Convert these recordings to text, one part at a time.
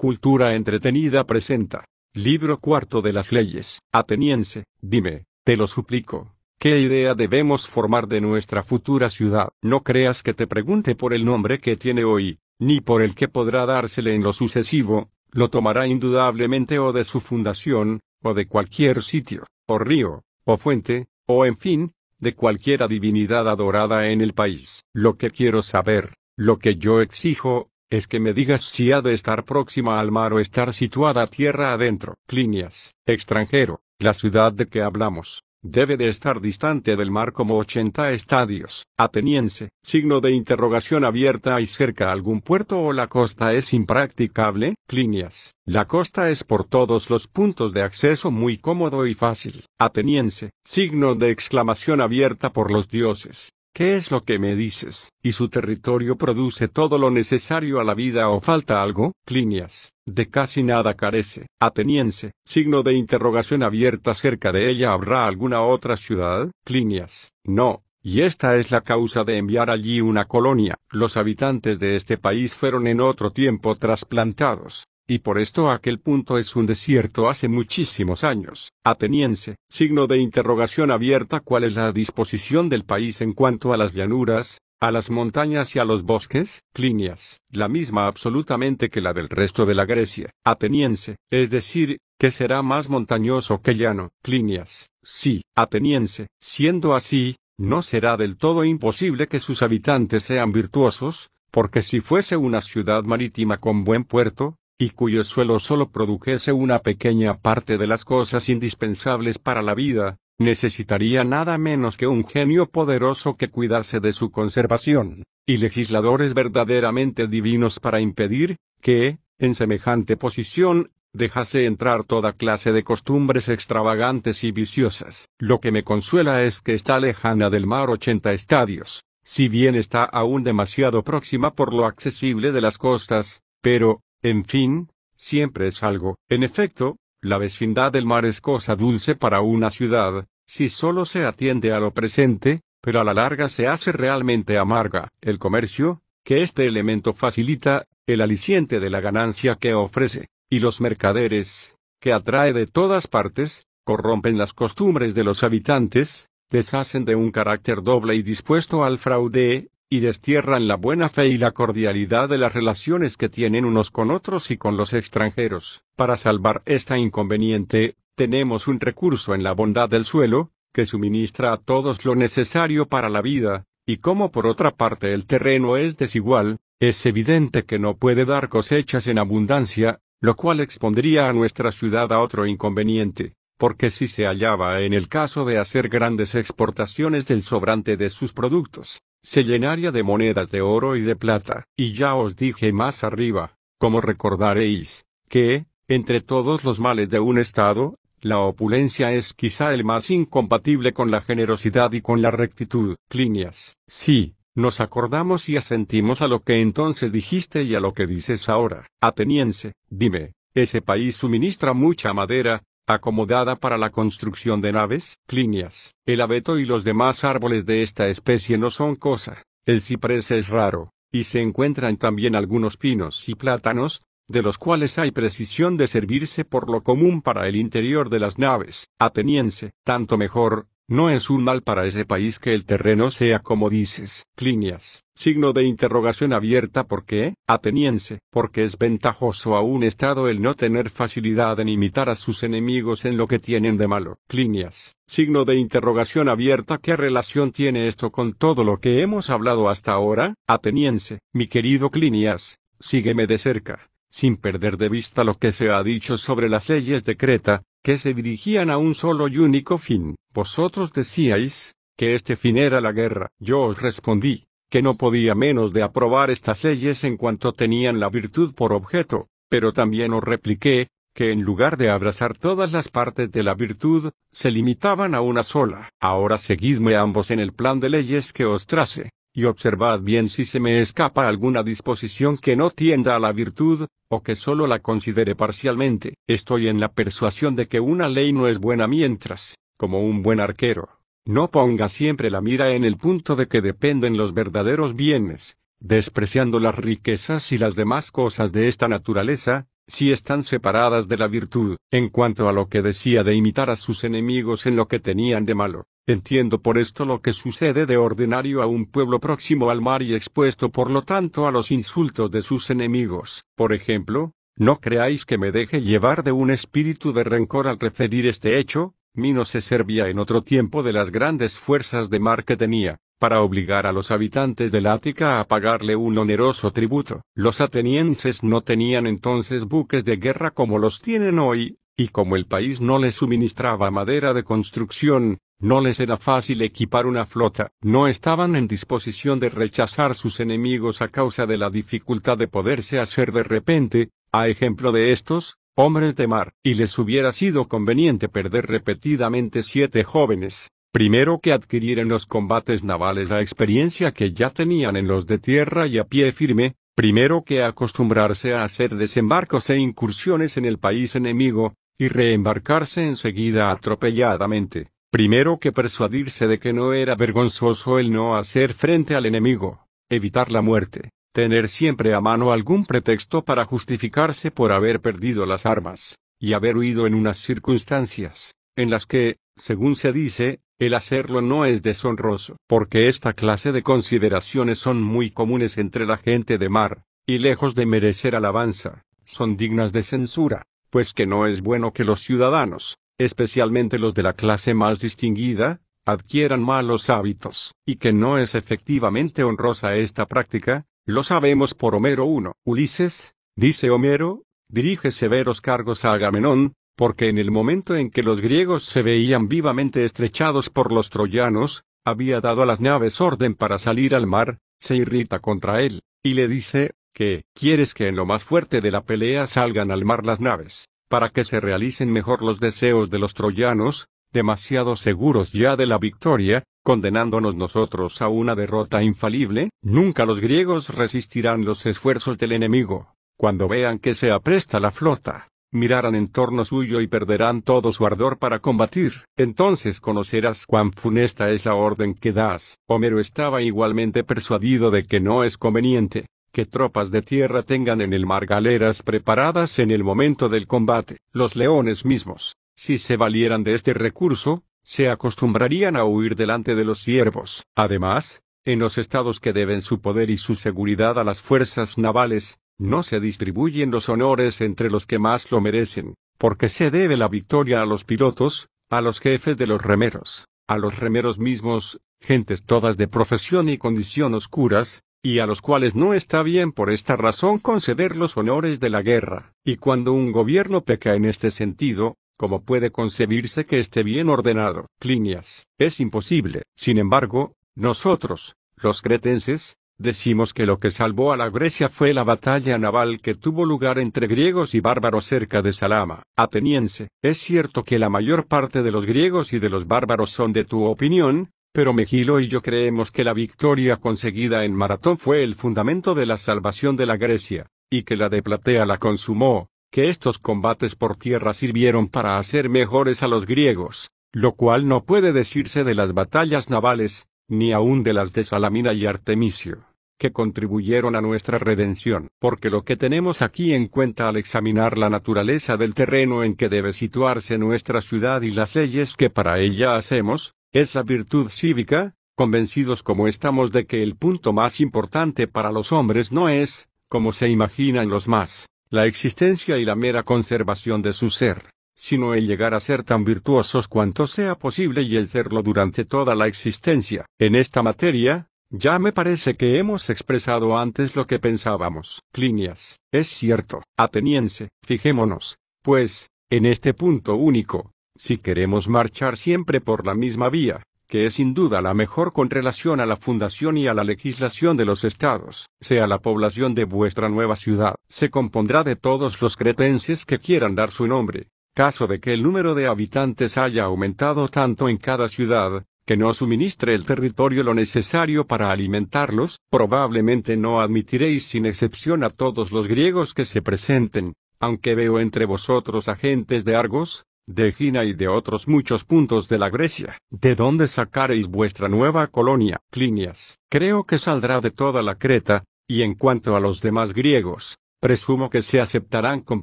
Cultura entretenida presenta. Libro cuarto de las leyes. Ateniense, dime, te lo suplico. ¿Qué idea debemos formar de nuestra futura ciudad? No creas que te pregunte por el nombre que tiene hoy, ni por el que podrá dársele en lo sucesivo, lo tomará indudablemente o de su fundación, o de cualquier sitio, o río, o fuente, o en fin, de cualquiera divinidad adorada en el país. Lo que quiero saber, lo que yo exijo, es que me digas si ha de estar próxima al mar o estar situada tierra adentro. Clinias, extranjero, la ciudad de que hablamos, debe de estar distante del mar como 80 estadios. Ateniense, signo de interrogación abierta y cerca algún puerto o la costa es impracticable? Clinias, la costa es por todos los puntos de acceso muy cómodo y fácil. Ateniense, signo de exclamación abierta por los dioses. ¿Qué es lo que me dices? ¿Y su territorio produce todo lo necesario a la vida o falta algo? Clinias. De casi nada carece. Ateniense. Signo de interrogación abierta cerca de ella habrá alguna otra ciudad? Clinias. No. Y esta es la causa de enviar allí una colonia. Los habitantes de este país fueron en otro tiempo trasplantados, y por esto aquel punto es un desierto hace muchísimos años. Ateniense, signo de interrogación abierta cuál es la disposición del país en cuanto a las llanuras, a las montañas y a los bosques, Clinias, la misma absolutamente que la del resto de la Grecia. Ateniense, es decir, que será más montañoso que llano, Clinias, sí, ateniense, siendo así, no será del todo imposible que sus habitantes sean virtuosos, porque si fuese una ciudad marítima con buen puerto, y cuyo suelo solo produjese una pequeña parte de las cosas indispensables para la vida, necesitaría nada menos que un genio poderoso que cuidase de su conservación, y legisladores verdaderamente divinos para impedir, que, en semejante posición, dejase entrar toda clase de costumbres extravagantes y viciosas. Lo que me consuela es que está lejana del mar ochenta estadios, si bien está aún demasiado próxima por lo accesible de las costas, pero, en fin, siempre es algo. En efecto, la vecindad del mar es cosa dulce para una ciudad, si solo se atiende a lo presente, pero a la larga se hace realmente amarga. El comercio, que este elemento facilita, el aliciente de la ganancia que ofrece, y los mercaderes, que atrae de todas partes, corrompen las costumbres de los habitantes, les hacen de un carácter doble y dispuesto al fraude, y destierran la buena fe y la cordialidad de las relaciones que tienen unos con otros y con los extranjeros. Para salvar esta inconveniente, tenemos un recurso en la bondad del suelo, que suministra a todos lo necesario para la vida, y como por otra parte el terreno es desigual, es evidente que no puede dar cosechas en abundancia, lo cual expondría a nuestra ciudad a otro inconveniente, porque si se hallaba en el caso de hacer grandes exportaciones del sobrante de sus productos, se llenaría de monedas de oro y de plata, y ya os dije más arriba, como recordaréis, que, entre todos los males de un Estado, la opulencia es quizá el más incompatible con la generosidad y con la rectitud. Clinias. Sí, nos acordamos y asentimos a lo que entonces dijiste y a lo que dices ahora. Ateniense, dime, ese país suministra mucha madera, acomodada para la construcción de naves, clíneas, el abeto y los demás árboles de esta especie no son cosa, el ciprés es raro, y se encuentran también algunos pinos y plátanos, de los cuales hay precisión de servirse por lo común para el interior de las naves, ateniense, tanto mejor, no es un mal para ese país que el terreno sea como dices, Clinias, signo de interrogación abierta ¿Por qué, ateniense, porque es ventajoso a un Estado el no tener facilidad en imitar a sus enemigos en lo que tienen de malo. Clinias, signo de interrogación abierta ¿qué relación tiene esto con todo lo que hemos hablado hasta ahora? Ateniense, mi querido Clinias, sígueme de cerca sin perder de vista lo que se ha dicho sobre las leyes de Creta, que se dirigían a un solo y único fin. Vosotros decíais, que este fin era la guerra. Yo os respondí, que no podía menos de aprobar estas leyes en cuanto tenían la virtud por objeto, pero también os repliqué, que en lugar de abrazar todas las partes de la virtud, se limitaban a una sola. Ahora seguidme ambos en el plan de leyes que os trace y observad bien si se me escapa alguna disposición que no tienda a la virtud, o que solo la considere parcialmente. Estoy en la persuasión de que una ley no es buena mientras, como un buen arquero, no ponga siempre la mira en el punto de que dependen los verdaderos bienes, despreciando las riquezas y las demás cosas de esta naturaleza, si están separadas de la virtud, en cuanto a lo que decía de imitar a sus enemigos en lo que tenían de malo. Entiendo por esto lo que sucede de ordinario a un pueblo próximo al mar y expuesto por lo tanto a los insultos de sus enemigos. Por ejemplo, no creáis que me deje llevar de un espíritu de rencor al referir este hecho, Mino se servía en otro tiempo de las grandes fuerzas de mar que tenía, para obligar a los habitantes del Ática a pagarle un oneroso tributo. Los atenienses no tenían entonces buques de guerra como los tienen hoy, y como el país no le suministraba madera de construcción, no les era fácil equipar una flota, no estaban en disposición de rechazar sus enemigos a causa de la dificultad de poderse hacer de repente, a ejemplo de estos, hombres de mar, y les hubiera sido conveniente perder repetidamente siete jóvenes, primero que adquirir en los combates navales la experiencia que ya tenían en los de tierra y a pie firme, primero que acostumbrarse a hacer desembarcos e incursiones en el país enemigo, y reembarcarse enseguida atropelladamente. Primero que persuadirse de que no era vergonzoso el no hacer frente al enemigo, evitar la muerte, tener siempre a mano algún pretexto para justificarse por haber perdido las armas, y haber huido en unas circunstancias, en las que, según se dice, el hacerlo no es deshonroso, porque esta clase de consideraciones son muy comunes entre la gente de mar, y lejos de merecer alabanza, son dignas de censura, pues que no es bueno que los ciudadanos, especialmente los de la clase más distinguida, adquieran malos hábitos, y que no es efectivamente honrosa esta práctica, lo sabemos por Homero 1. Ulises, dice Homero, dirige severos cargos a Agamenón, porque en el momento en que los griegos se veían vivamente estrechados por los troyanos, había dado a las naves orden para salir al mar, se irrita contra él, y le dice, que, ¿quieres que en lo más fuerte de la pelea salgan al mar las naves? para que se realicen mejor los deseos de los troyanos, demasiado seguros ya de la victoria, condenándonos nosotros a una derrota infalible, nunca los griegos resistirán los esfuerzos del enemigo. Cuando vean que se apresta la flota, mirarán en torno suyo y perderán todo su ardor para combatir. Entonces conocerás cuán funesta es la orden que das. Homero estaba igualmente persuadido de que no es conveniente, que tropas de tierra tengan en el mar galeras preparadas en el momento del combate. Los leones mismos, si se valieran de este recurso, se acostumbrarían a huir delante de los siervos. Además, en los estados que deben su poder y su seguridad a las fuerzas navales, no se distribuyen los honores entre los que más lo merecen, porque se debe la victoria a los pilotos, a los jefes de los remeros, a los remeros mismos, gentes todas de profesión y condición oscuras, y a los cuales no está bien por esta razón conceder los honores de la guerra, y cuando un gobierno peca en este sentido, como puede concebirse que esté bien ordenado? Clinias, es imposible. Sin embargo, nosotros, los cretenses, decimos que lo que salvó a la Grecia fue la batalla naval que tuvo lugar entre griegos y bárbaros cerca de Salama. Ateniense, es cierto que la mayor parte de los griegos y de los bárbaros son de tu opinión, pero Megilo y yo creemos que la victoria conseguida en Maratón fue el fundamento de la salvación de la Grecia, y que la de Platea la consumó, que estos combates por tierra sirvieron para hacer mejores a los griegos, lo cual no puede decirse de las batallas navales, ni aun de las de Salamina y Artemisio, que contribuyeron a nuestra redención, porque lo que tenemos aquí en cuenta al examinar la naturaleza del terreno en que debe situarse nuestra ciudad y las leyes que para ella hacemos, es la virtud cívica, convencidos como estamos de que el punto más importante para los hombres no es, como se imaginan los más, la existencia y la mera conservación de su ser, sino el llegar a ser tan virtuosos cuanto sea posible y el serlo durante toda la existencia. En esta materia, ya me parece que hemos expresado antes lo que pensábamos. Clinias, es cierto, ateniense, fijémonos, pues, en este punto único, si queremos marchar siempre por la misma vía, que es sin duda la mejor con relación a la fundación y a la legislación de los estados, sea la población de vuestra nueva ciudad, se compondrá de todos los cretenses que quieran dar su nombre, caso de que el número de habitantes haya aumentado tanto en cada ciudad, que no suministre el territorio lo necesario para alimentarlos, probablemente no admitiréis sin excepción a todos los griegos que se presenten, aunque veo entre vosotros agentes de Argos, de Gina y de otros muchos puntos de la Grecia, de dónde sacaréis vuestra nueva colonia, Clinias, creo que saldrá de toda la Creta, y en cuanto a los demás griegos, presumo que se aceptarán con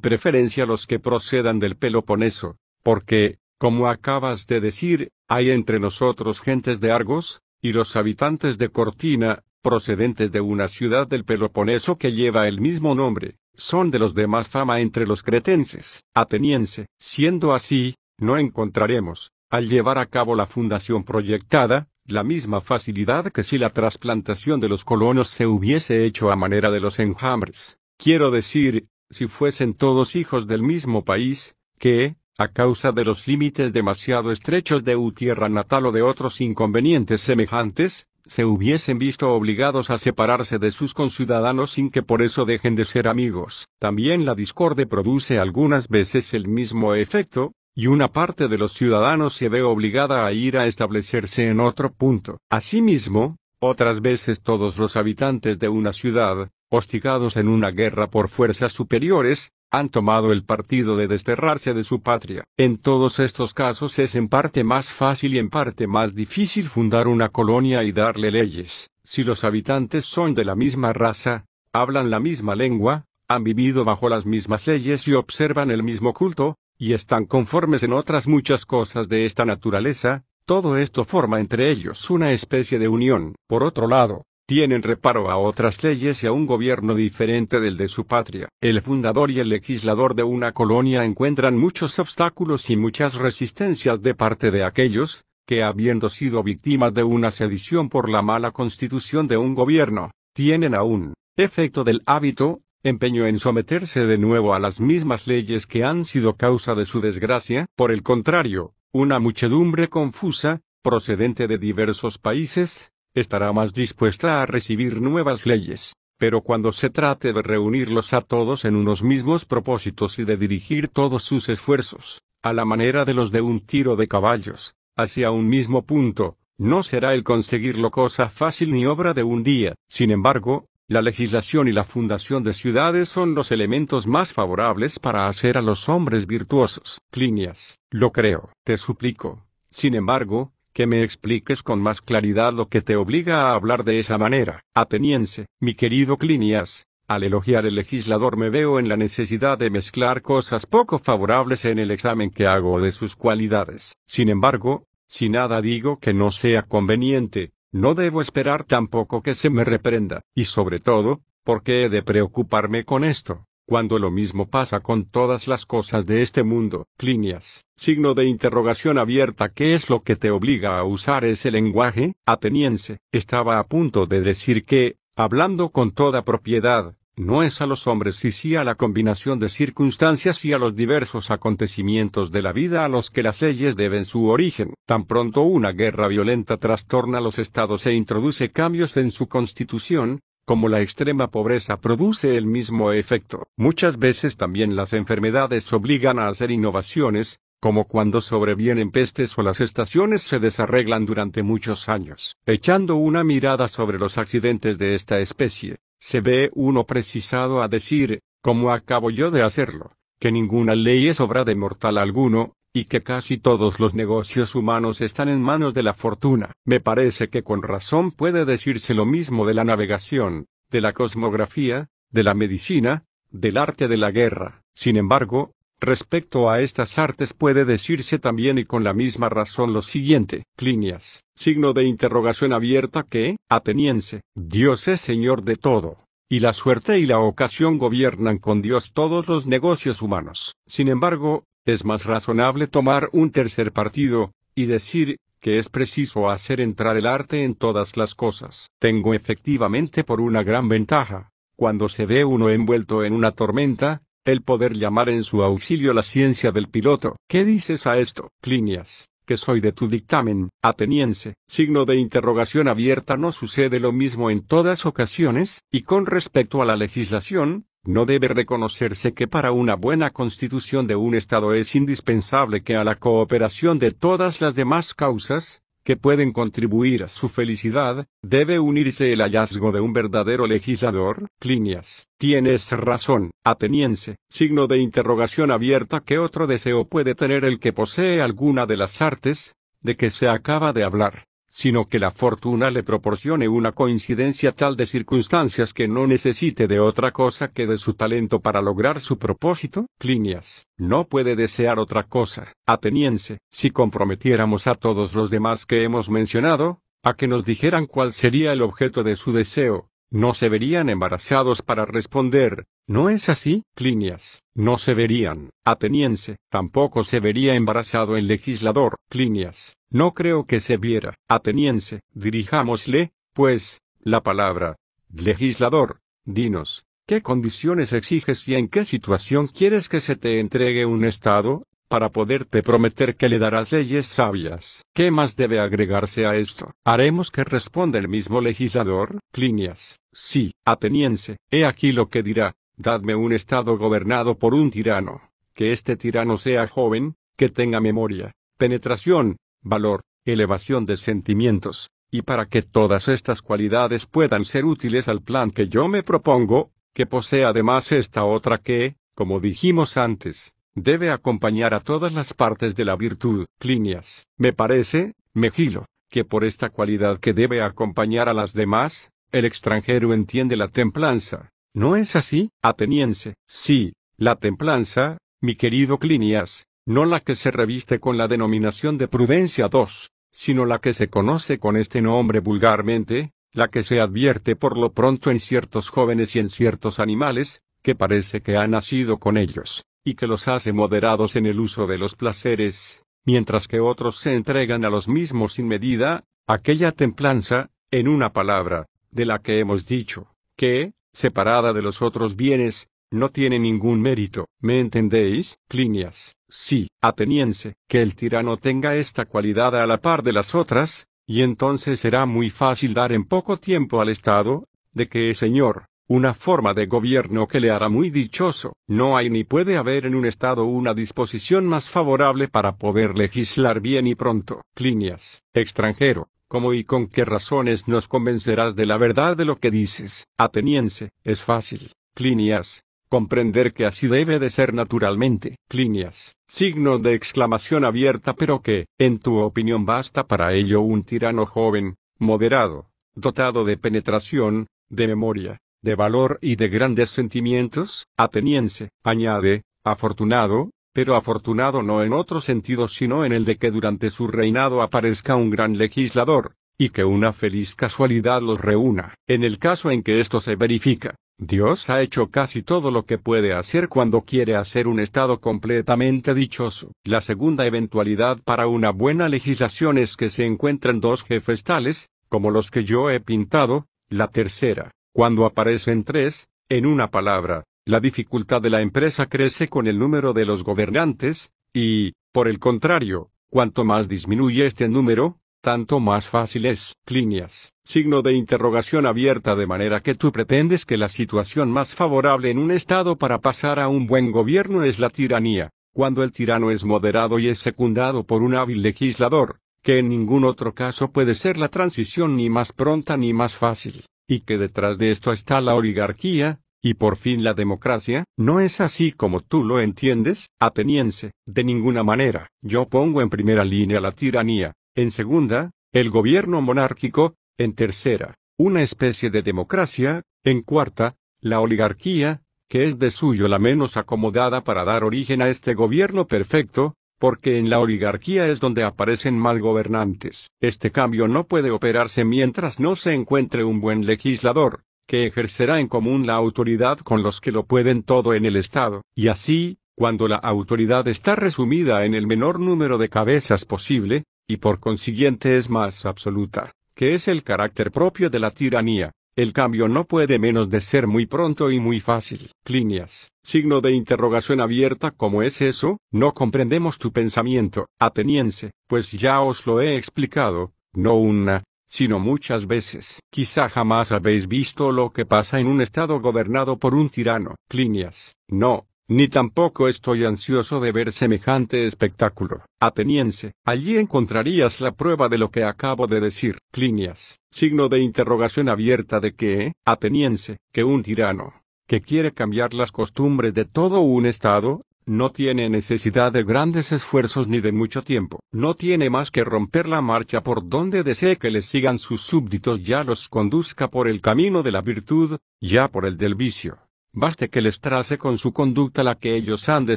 preferencia los que procedan del Peloponeso, porque, como acabas de decir, hay entre nosotros gentes de Argos, y los habitantes de Cortina, procedentes de una ciudad del Peloponeso que lleva el mismo nombre son de los de más fama entre los cretenses, ateniense. Siendo así, no encontraremos, al llevar a cabo la fundación proyectada, la misma facilidad que si la trasplantación de los colonos se hubiese hecho a manera de los enjambres. Quiero decir, si fuesen todos hijos del mismo país, que, a causa de los límites demasiado estrechos de u tierra natal o de otros inconvenientes semejantes, se hubiesen visto obligados a separarse de sus conciudadanos sin que por eso dejen de ser amigos. También la discorde produce algunas veces el mismo efecto, y una parte de los ciudadanos se ve obligada a ir a establecerse en otro punto. Asimismo, otras veces todos los habitantes de una ciudad, hostigados en una guerra por fuerzas superiores, han tomado el partido de desterrarse de su patria. En todos estos casos es en parte más fácil y en parte más difícil fundar una colonia y darle leyes. Si los habitantes son de la misma raza, hablan la misma lengua, han vivido bajo las mismas leyes y observan el mismo culto, y están conformes en otras muchas cosas de esta naturaleza, todo esto forma entre ellos una especie de unión. Por otro lado, tienen reparo a otras leyes y a un gobierno diferente del de su patria. El fundador y el legislador de una colonia encuentran muchos obstáculos y muchas resistencias de parte de aquellos, que habiendo sido víctimas de una sedición por la mala constitución de un gobierno, tienen aún, efecto del hábito, empeño en someterse de nuevo a las mismas leyes que han sido causa de su desgracia. Por el contrario, una muchedumbre confusa, procedente de diversos países, estará más dispuesta a recibir nuevas leyes. Pero cuando se trate de reunirlos a todos en unos mismos propósitos y de dirigir todos sus esfuerzos, a la manera de los de un tiro de caballos, hacia un mismo punto, no será el conseguirlo cosa fácil ni obra de un día. Sin embargo, la legislación y la fundación de ciudades son los elementos más favorables para hacer a los hombres virtuosos. Clinias, lo creo, te suplico. Sin embargo, que me expliques con más claridad lo que te obliga a hablar de esa manera. Ateniense, mi querido Clinias, al elogiar el legislador me veo en la necesidad de mezclar cosas poco favorables en el examen que hago de sus cualidades. Sin embargo, si nada digo que no sea conveniente, no debo esperar tampoco que se me reprenda, y sobre todo, porque he de preocuparme con esto? cuando lo mismo pasa con todas las cosas de este mundo. Clinias, signo de interrogación abierta, ¿qué es lo que te obliga a usar ese lenguaje? Ateniense, estaba a punto de decir que, hablando con toda propiedad, no es a los hombres y sí a la combinación de circunstancias y a los diversos acontecimientos de la vida a los que las leyes deben su origen. Tan pronto una guerra violenta trastorna los estados e introduce cambios en su constitución, como la extrema pobreza produce el mismo efecto. Muchas veces también las enfermedades obligan a hacer innovaciones, como cuando sobrevienen pestes o las estaciones se desarreglan durante muchos años. Echando una mirada sobre los accidentes de esta especie, se ve uno precisado a decir, como acabo yo de hacerlo, que ninguna ley es obra de mortal alguno, y que casi todos los negocios humanos están en manos de la fortuna. Me parece que con razón puede decirse lo mismo de la navegación, de la cosmografía, de la medicina, del arte de la guerra. Sin embargo, Respecto a estas artes puede decirse también y con la misma razón lo siguiente, Clinias, signo de interrogación abierta que, ateniense, Dios es Señor de todo, y la suerte y la ocasión gobiernan con Dios todos los negocios humanos. Sin embargo, es más razonable tomar un tercer partido, y decir, que es preciso hacer entrar el arte en todas las cosas. Tengo efectivamente por una gran ventaja. Cuando se ve uno envuelto en una tormenta, el poder llamar en su auxilio la ciencia del piloto. ¿Qué dices a esto, Clinias? que soy de tu dictamen, ateniense, signo de interrogación abierta no sucede lo mismo en todas ocasiones, y con respecto a la legislación, no debe reconocerse que para una buena constitución de un Estado es indispensable que a la cooperación de todas las demás causas, que pueden contribuir a su felicidad, debe unirse el hallazgo de un verdadero legislador, Clinias. Tienes razón, ateniense, signo de interrogación abierta que otro deseo puede tener el que posee alguna de las artes, de que se acaba de hablar sino que la fortuna le proporcione una coincidencia tal de circunstancias que no necesite de otra cosa que de su talento para lograr su propósito? Clinias, no puede desear otra cosa. Ateniense, si comprometiéramos a todos los demás que hemos mencionado, a que nos dijeran cuál sería el objeto de su deseo, no se verían embarazados para responder, ¿No es así, Clinias? No se verían, ateniense, tampoco se vería embarazado el legislador, Clinias. No creo que se viera, ateniense, dirijámosle, pues, la palabra. Legislador, dinos, ¿qué condiciones exiges y en qué situación quieres que se te entregue un Estado, para poderte prometer que le darás leyes sabias. ¿Qué más debe agregarse a esto? Haremos que responda el mismo legislador, Clinias. Sí, ateniense, he aquí lo que dirá. Dadme un Estado gobernado por un tirano, que este tirano sea joven, que tenga memoria, penetración, valor, elevación de sentimientos, y para que todas estas cualidades puedan ser útiles al plan que yo me propongo, que posea además esta otra que, como dijimos antes, debe acompañar a todas las partes de la virtud. Clinias, me parece, Megilo, que por esta cualidad que debe acompañar a las demás, el extranjero entiende la templanza, ¿No es así, ateniense? Sí, la templanza, mi querido Clinias, no la que se reviste con la denominación de prudencia dos, sino la que se conoce con este nombre vulgarmente, la que se advierte por lo pronto en ciertos jóvenes y en ciertos animales, que parece que ha nacido con ellos, y que los hace moderados en el uso de los placeres, mientras que otros se entregan a los mismos sin medida, aquella templanza, en una palabra, de la que hemos dicho, que, separada de los otros bienes, no tiene ningún mérito, ¿me entendéis, Clinias? Sí, ateniense, que el tirano tenga esta cualidad a la par de las otras, y entonces será muy fácil dar en poco tiempo al Estado, de que, señor, una forma de gobierno que le hará muy dichoso. No hay ni puede haber en un Estado una disposición más favorable para poder legislar bien y pronto. Clinias, extranjero, ¿Cómo y con qué razones nos convencerás de la verdad de lo que dices? Ateniense, es fácil, Clinias, comprender que así debe de ser naturalmente, Clinias, signo de exclamación abierta pero que, en tu opinión basta para ello un tirano joven, moderado, dotado de penetración, de memoria, de valor y de grandes sentimientos, ateniense, añade, afortunado, pero afortunado no en otro sentido sino en el de que durante su reinado aparezca un gran legislador, y que una feliz casualidad los reúna. En el caso en que esto se verifica, Dios ha hecho casi todo lo que puede hacer cuando quiere hacer un Estado completamente dichoso. La segunda eventualidad para una buena legislación es que se encuentren dos jefes tales, como los que yo he pintado, la tercera, cuando aparecen tres, en una palabra, la dificultad de la empresa crece con el número de los gobernantes, y, por el contrario, cuanto más disminuye este número, tanto más fácil es. Líneas. Signo de interrogación abierta de manera que tú pretendes que la situación más favorable en un Estado para pasar a un buen gobierno es la tiranía, cuando el tirano es moderado y es secundado por un hábil legislador, que en ningún otro caso puede ser la transición ni más pronta ni más fácil, y que detrás de esto está la oligarquía, y por fin la democracia, no es así como tú lo entiendes, ateniense, de ninguna manera. Yo pongo en primera línea la tiranía, en segunda, el gobierno monárquico, en tercera, una especie de democracia, en cuarta, la oligarquía, que es de suyo la menos acomodada para dar origen a este gobierno perfecto, porque en la oligarquía es donde aparecen mal gobernantes. Este cambio no puede operarse mientras no se encuentre un buen legislador, que ejercerá en común la autoridad con los que lo pueden todo en el Estado, y así, cuando la autoridad está resumida en el menor número de cabezas posible, y por consiguiente es más absoluta, que es el carácter propio de la tiranía, el cambio no puede menos de ser muy pronto y muy fácil. Clinias, signo de interrogación abierta, ¿cómo es eso? No comprendemos tu pensamiento, ateniense, pues ya os lo he explicado, no una, sino muchas veces. Quizá jamás habéis visto lo que pasa en un estado gobernado por un tirano. Clinias, no, ni tampoco estoy ansioso de ver semejante espectáculo. Ateniense, allí encontrarías la prueba de lo que acabo de decir. Clinias, signo de interrogación abierta de que, ateniense, que un tirano, que quiere cambiar las costumbres de todo un estado, no tiene necesidad de grandes esfuerzos ni de mucho tiempo. No tiene más que romper la marcha por donde desee que le sigan sus súbditos, ya los conduzca por el camino de la virtud, ya por el del vicio. Baste que les trace con su conducta la que ellos han de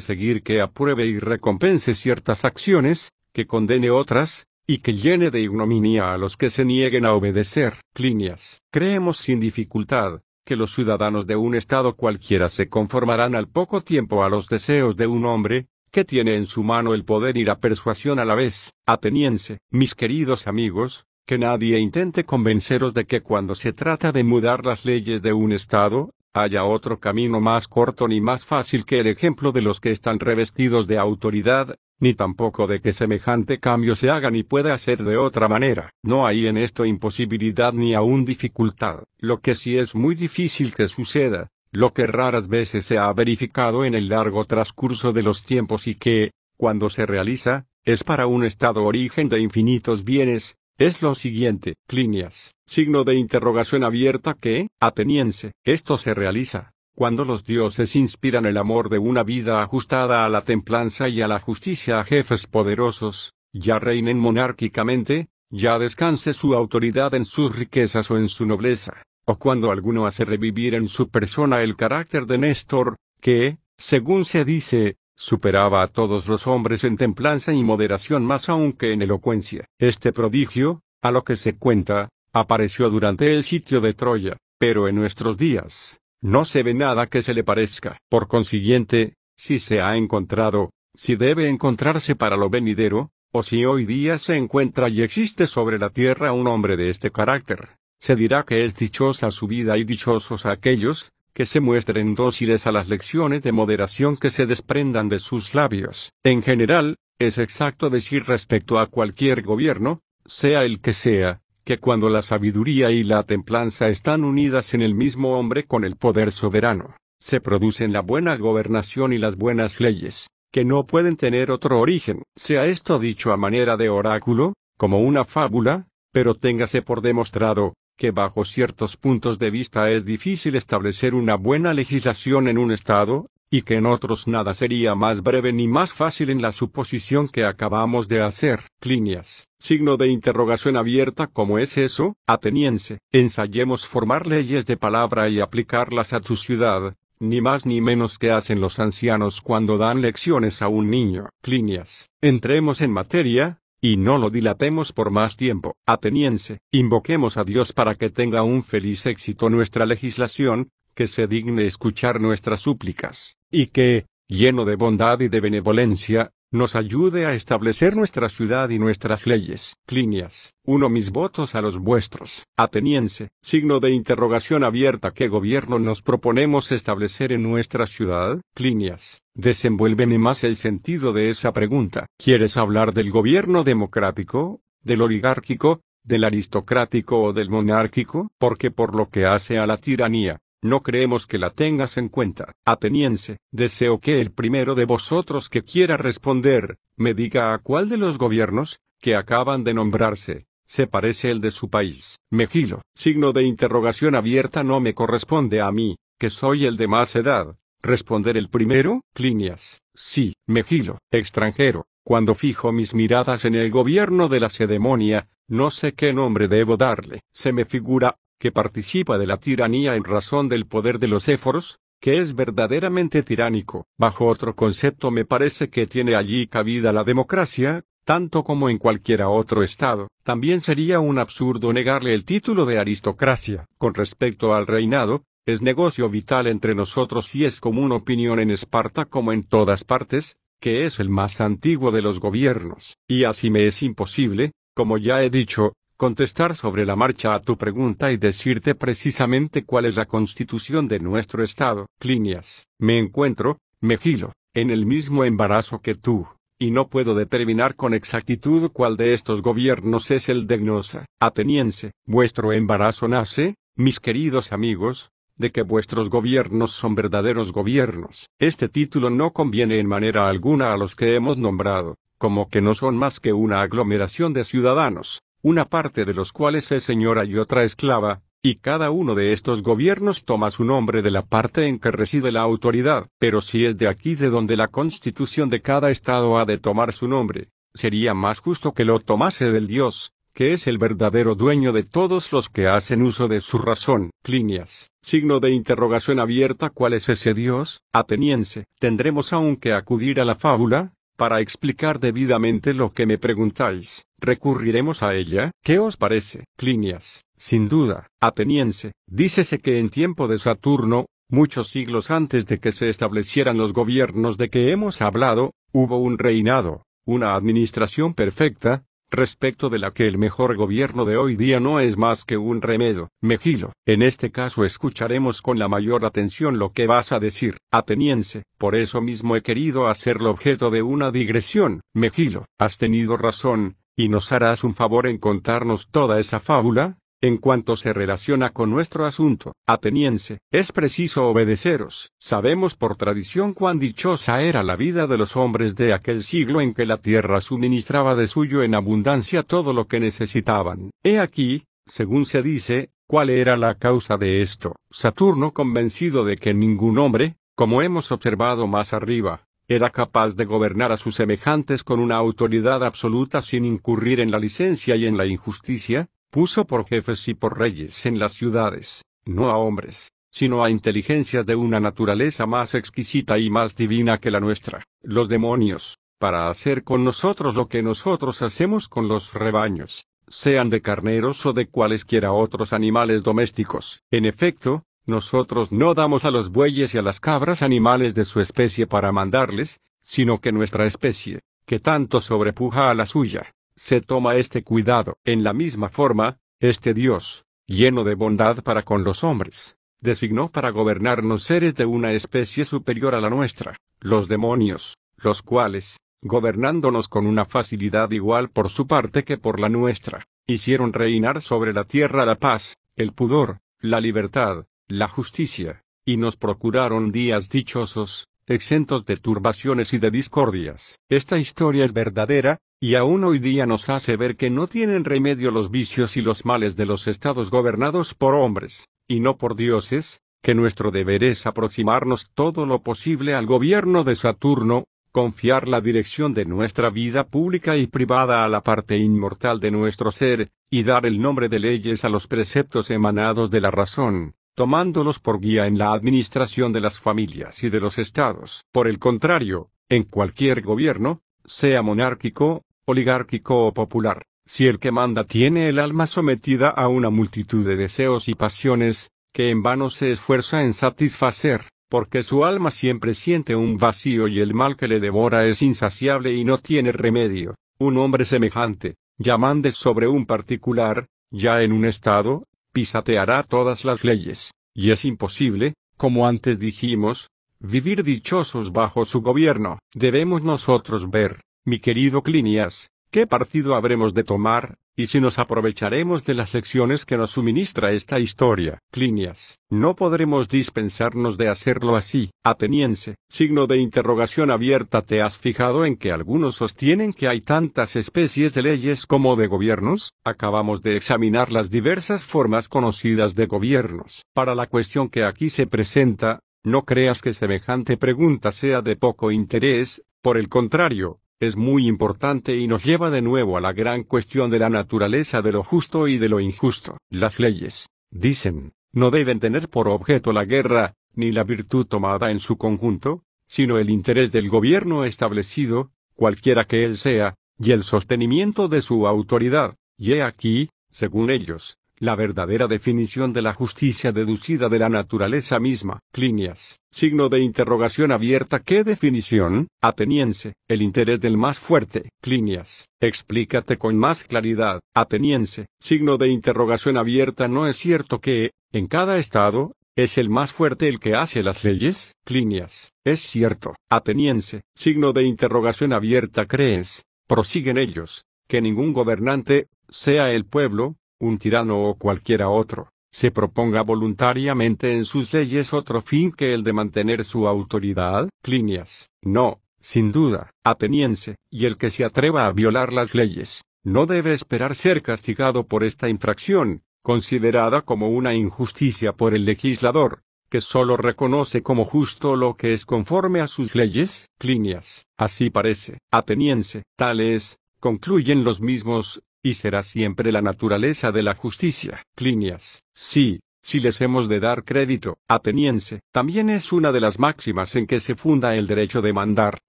seguir, que apruebe y recompense ciertas acciones, que condene otras, y que llene de ignominia a los que se nieguen a obedecer. Clinias. Creemos sin dificultad, que los ciudadanos de un Estado cualquiera se conformarán al poco tiempo a los deseos de un hombre, que tiene en su mano el poder y la persuasión a la vez. Ateniense, mis queridos amigos, que nadie intente convenceros de que cuando se trata de mudar las leyes de un Estado, haya otro camino más corto ni más fácil que el ejemplo de los que están revestidos de autoridad, ni tampoco de que semejante cambio se haga ni pueda hacer de otra manera. No hay en esto imposibilidad ni aun dificultad. Lo que sí es muy difícil que suceda, lo que raras veces se ha verificado en el largo transcurso de los tiempos y que, cuando se realiza, es para un estado origen de infinitos bienes, es lo siguiente, Clinias, signo de interrogación abierta que, ateniense, esto se realiza. Cuando los dioses inspiran el amor de una vida ajustada a la templanza y a la justicia a jefes poderosos, ya reinen monárquicamente, ya descanse su autoridad en sus riquezas o en su nobleza, o cuando alguno hace revivir en su persona el carácter de Néstor, que, según se dice, Superaba a todos los hombres en templanza y moderación más aún que en elocuencia. Este prodigio, a lo que se cuenta, apareció durante el sitio de Troya, pero en nuestros días, no se ve nada que se le parezca. Por consiguiente, si se ha encontrado, si debe encontrarse para lo venidero, o si hoy día se encuentra y existe sobre la tierra un hombre de este carácter, se dirá que es dichosa su vida y dichosos aquellos, que se muestren dóciles a las lecciones de moderación que se desprendan de sus labios. En general, es exacto decir respecto a cualquier gobierno, sea el que sea, que cuando la sabiduría y la templanza están unidas en el mismo hombre con el poder soberano, se producen la buena gobernación y las buenas leyes, que no pueden tener otro origen, sea esto dicho a manera de oráculo, como una fábula, pero téngase por demostrado, que bajo ciertos puntos de vista es difícil establecer una buena legislación en un Estado, y que en otros nada sería más breve ni más fácil en la suposición que acabamos de hacer. Clinias, Signo de interrogación abierta como es eso, ateniense. Ensayemos formar leyes de palabra y aplicarlas a tu ciudad, ni más ni menos que hacen los ancianos cuando dan lecciones a un niño. Clinias. Entremos en materia, y no lo dilatemos por más tiempo. Ateniense, invoquemos a Dios para que tenga un feliz éxito nuestra legislación, que se digne escuchar nuestras súplicas, y que, lleno de bondad y de benevolencia, nos ayude a establecer nuestra ciudad y nuestras leyes. Clinias, uno mis votos a los vuestros. Ateniense, signo de interrogación abierta qué gobierno nos proponemos establecer en nuestra ciudad. Clinias, desenvuélveme más el sentido de esa pregunta. ¿Quieres hablar del gobierno democrático? ¿Del oligárquico? ¿Del aristocrático o del monárquico? Porque por lo que hace a la tiranía, no creemos que la tengas en cuenta. Ateniense, deseo que el primero de vosotros que quiera responder, me diga a cuál de los gobiernos, que acaban de nombrarse, se parece el de su país. Megilo, signo de interrogación abierta no me corresponde a mí, que soy el de más edad. Responder el primero, Clinias, sí, Megilo, extranjero. Cuando fijo mis miradas en el gobierno de la Sedemonia, no sé qué nombre debo darle. Se me figura que participa de la tiranía en razón del poder de los éforos, que es verdaderamente tiránico. Bajo otro concepto me parece que tiene allí cabida la democracia, tanto como en cualquiera otro Estado. También sería un absurdo negarle el título de aristocracia. Con respecto al reinado, es negocio vital entre nosotros y es común opinión en Esparta como en todas partes, que es el más antiguo de los gobiernos. Y así me es imposible, como ya he dicho, contestar sobre la marcha a tu pregunta y decirte precisamente cuál es la constitución de nuestro Estado. Clinias, me encuentro, me gilo, en el mismo embarazo que tú, y no puedo determinar con exactitud cuál de estos gobiernos es el de Gnosa. Ateniense, vuestro embarazo nace, mis queridos amigos, de que vuestros gobiernos son verdaderos gobiernos. Este título no conviene en manera alguna a los que hemos nombrado, como que no son más que una aglomeración de ciudadanos, una parte de los cuales es señora y otra esclava, y cada uno de estos gobiernos toma su nombre de la parte en que reside la autoridad, pero si es de aquí de donde la constitución de cada estado ha de tomar su nombre, sería más justo que lo tomase del Dios, que es el verdadero dueño de todos los que hacen uso de su razón. Clinias, signo de interrogación abierta, ¿cuál es ese Dios? Ateniense, tendremos aún que acudir a la fábula, para explicar debidamente lo que me preguntáis, recurriremos a ella. ¿Qué os parece? Clinias, sin duda, ateniense. Dícese que en tiempo de Saturno, muchos siglos antes de que se establecieran los gobiernos de que hemos hablado, hubo un reinado, una administración perfecta, respecto de la que el mejor gobierno de hoy día no es más que un remedo, Mejilo, en este caso escucharemos con la mayor atención lo que vas a decir, ateniense, por eso mismo he querido hacerlo objeto de una digresión. Mejilo, has tenido razón, y nos harás un favor en contarnos toda esa fábula, en cuanto se relaciona con nuestro asunto, ateniense, es preciso obedeceros. Sabemos por tradición cuán dichosa era la vida de los hombres de aquel siglo en que la tierra suministraba de suyo en abundancia todo lo que necesitaban. He aquí, según se dice, cuál era la causa de esto. Saturno convencido de que ningún hombre, como hemos observado más arriba, era capaz de gobernar a sus semejantes con una autoridad absoluta sin incurrir en la licencia y en la injusticia, Puso por jefes y por reyes en las ciudades, no a hombres, sino a inteligencias de una naturaleza más exquisita y más divina que la nuestra, los demonios, para hacer con nosotros lo que nosotros hacemos con los rebaños, sean de carneros o de cualesquiera otros animales domésticos. En efecto, nosotros no damos a los bueyes y a las cabras animales de su especie para mandarles, sino que nuestra especie, que tanto sobrepuja a la suya, se toma este cuidado. En la misma forma, este Dios, lleno de bondad para con los hombres, designó para gobernarnos seres de una especie superior a la nuestra, los demonios, los cuales, gobernándonos con una facilidad igual por su parte que por la nuestra, hicieron reinar sobre la tierra la paz, el pudor, la libertad, la justicia, y nos procuraron días dichosos, exentos de turbaciones y de discordias. Esta historia es verdadera, y aún hoy día nos hace ver que no tienen remedio los vicios y los males de los estados gobernados por hombres, y no por dioses, que nuestro deber es aproximarnos todo lo posible al gobierno de Saturno, confiar la dirección de nuestra vida pública y privada a la parte inmortal de nuestro ser, y dar el nombre de leyes a los preceptos emanados de la razón, tomándolos por guía en la administración de las familias y de los estados. Por el contrario, en cualquier gobierno, sea monárquico, oligárquico o popular, si el que manda tiene el alma sometida a una multitud de deseos y pasiones, que en vano se esfuerza en satisfacer, porque su alma siempre siente un vacío y el mal que le devora es insaciable y no tiene remedio, un hombre semejante, mande sobre un particular, ya en un estado, pisateará todas las leyes, y es imposible, como antes dijimos, vivir dichosos bajo su gobierno. Debemos nosotros ver, mi querido Clinias, qué partido habremos de tomar, y si nos aprovecharemos de las lecciones que nos suministra esta historia, Clinias, no podremos dispensarnos de hacerlo así. Ateniense, signo de interrogación abierta, ¿te has fijado en que algunos sostienen que hay tantas especies de leyes como de gobiernos? Acabamos de examinar las diversas formas conocidas de gobiernos. Para la cuestión que aquí se presenta, no creas que semejante pregunta sea de poco interés, por el contrario, es muy importante y nos lleva de nuevo a la gran cuestión de la naturaleza de lo justo y de lo injusto. Las leyes, dicen, no deben tener por objeto la guerra, ni la virtud tomada en su conjunto, sino el interés del gobierno establecido, cualquiera que él sea, y el sostenimiento de su autoridad. Y he aquí, según ellos, la verdadera definición de la justicia deducida de la naturaleza misma, Clinias, signo de interrogación abierta ¿qué definición? Ateniense, el interés del más fuerte, Clinias, explícate con más claridad, Ateniense, signo de interrogación abierta no es cierto que, en cada estado, ¿Es el más fuerte el que hace las leyes? Clinias. Es cierto. Ateniense. Signo de interrogación abierta. ¿Crees? Prosiguen ellos. Que ningún gobernante, sea el pueblo, un tirano o cualquiera otro, se proponga voluntariamente en sus leyes otro fin que el de mantener su autoridad, Clinias, no, sin duda, ateniense, y el que se atreva a violar las leyes, no debe esperar ser castigado por esta infracción, considerada como una injusticia por el legislador, que sólo reconoce como justo lo que es conforme a sus leyes, Clinias, así parece, ateniense, tal es, concluyen los mismos, y será siempre la naturaleza de la justicia. Clinias, sí, si les hemos de dar crédito, ateniense, también es una de las máximas en que se funda el derecho de mandar,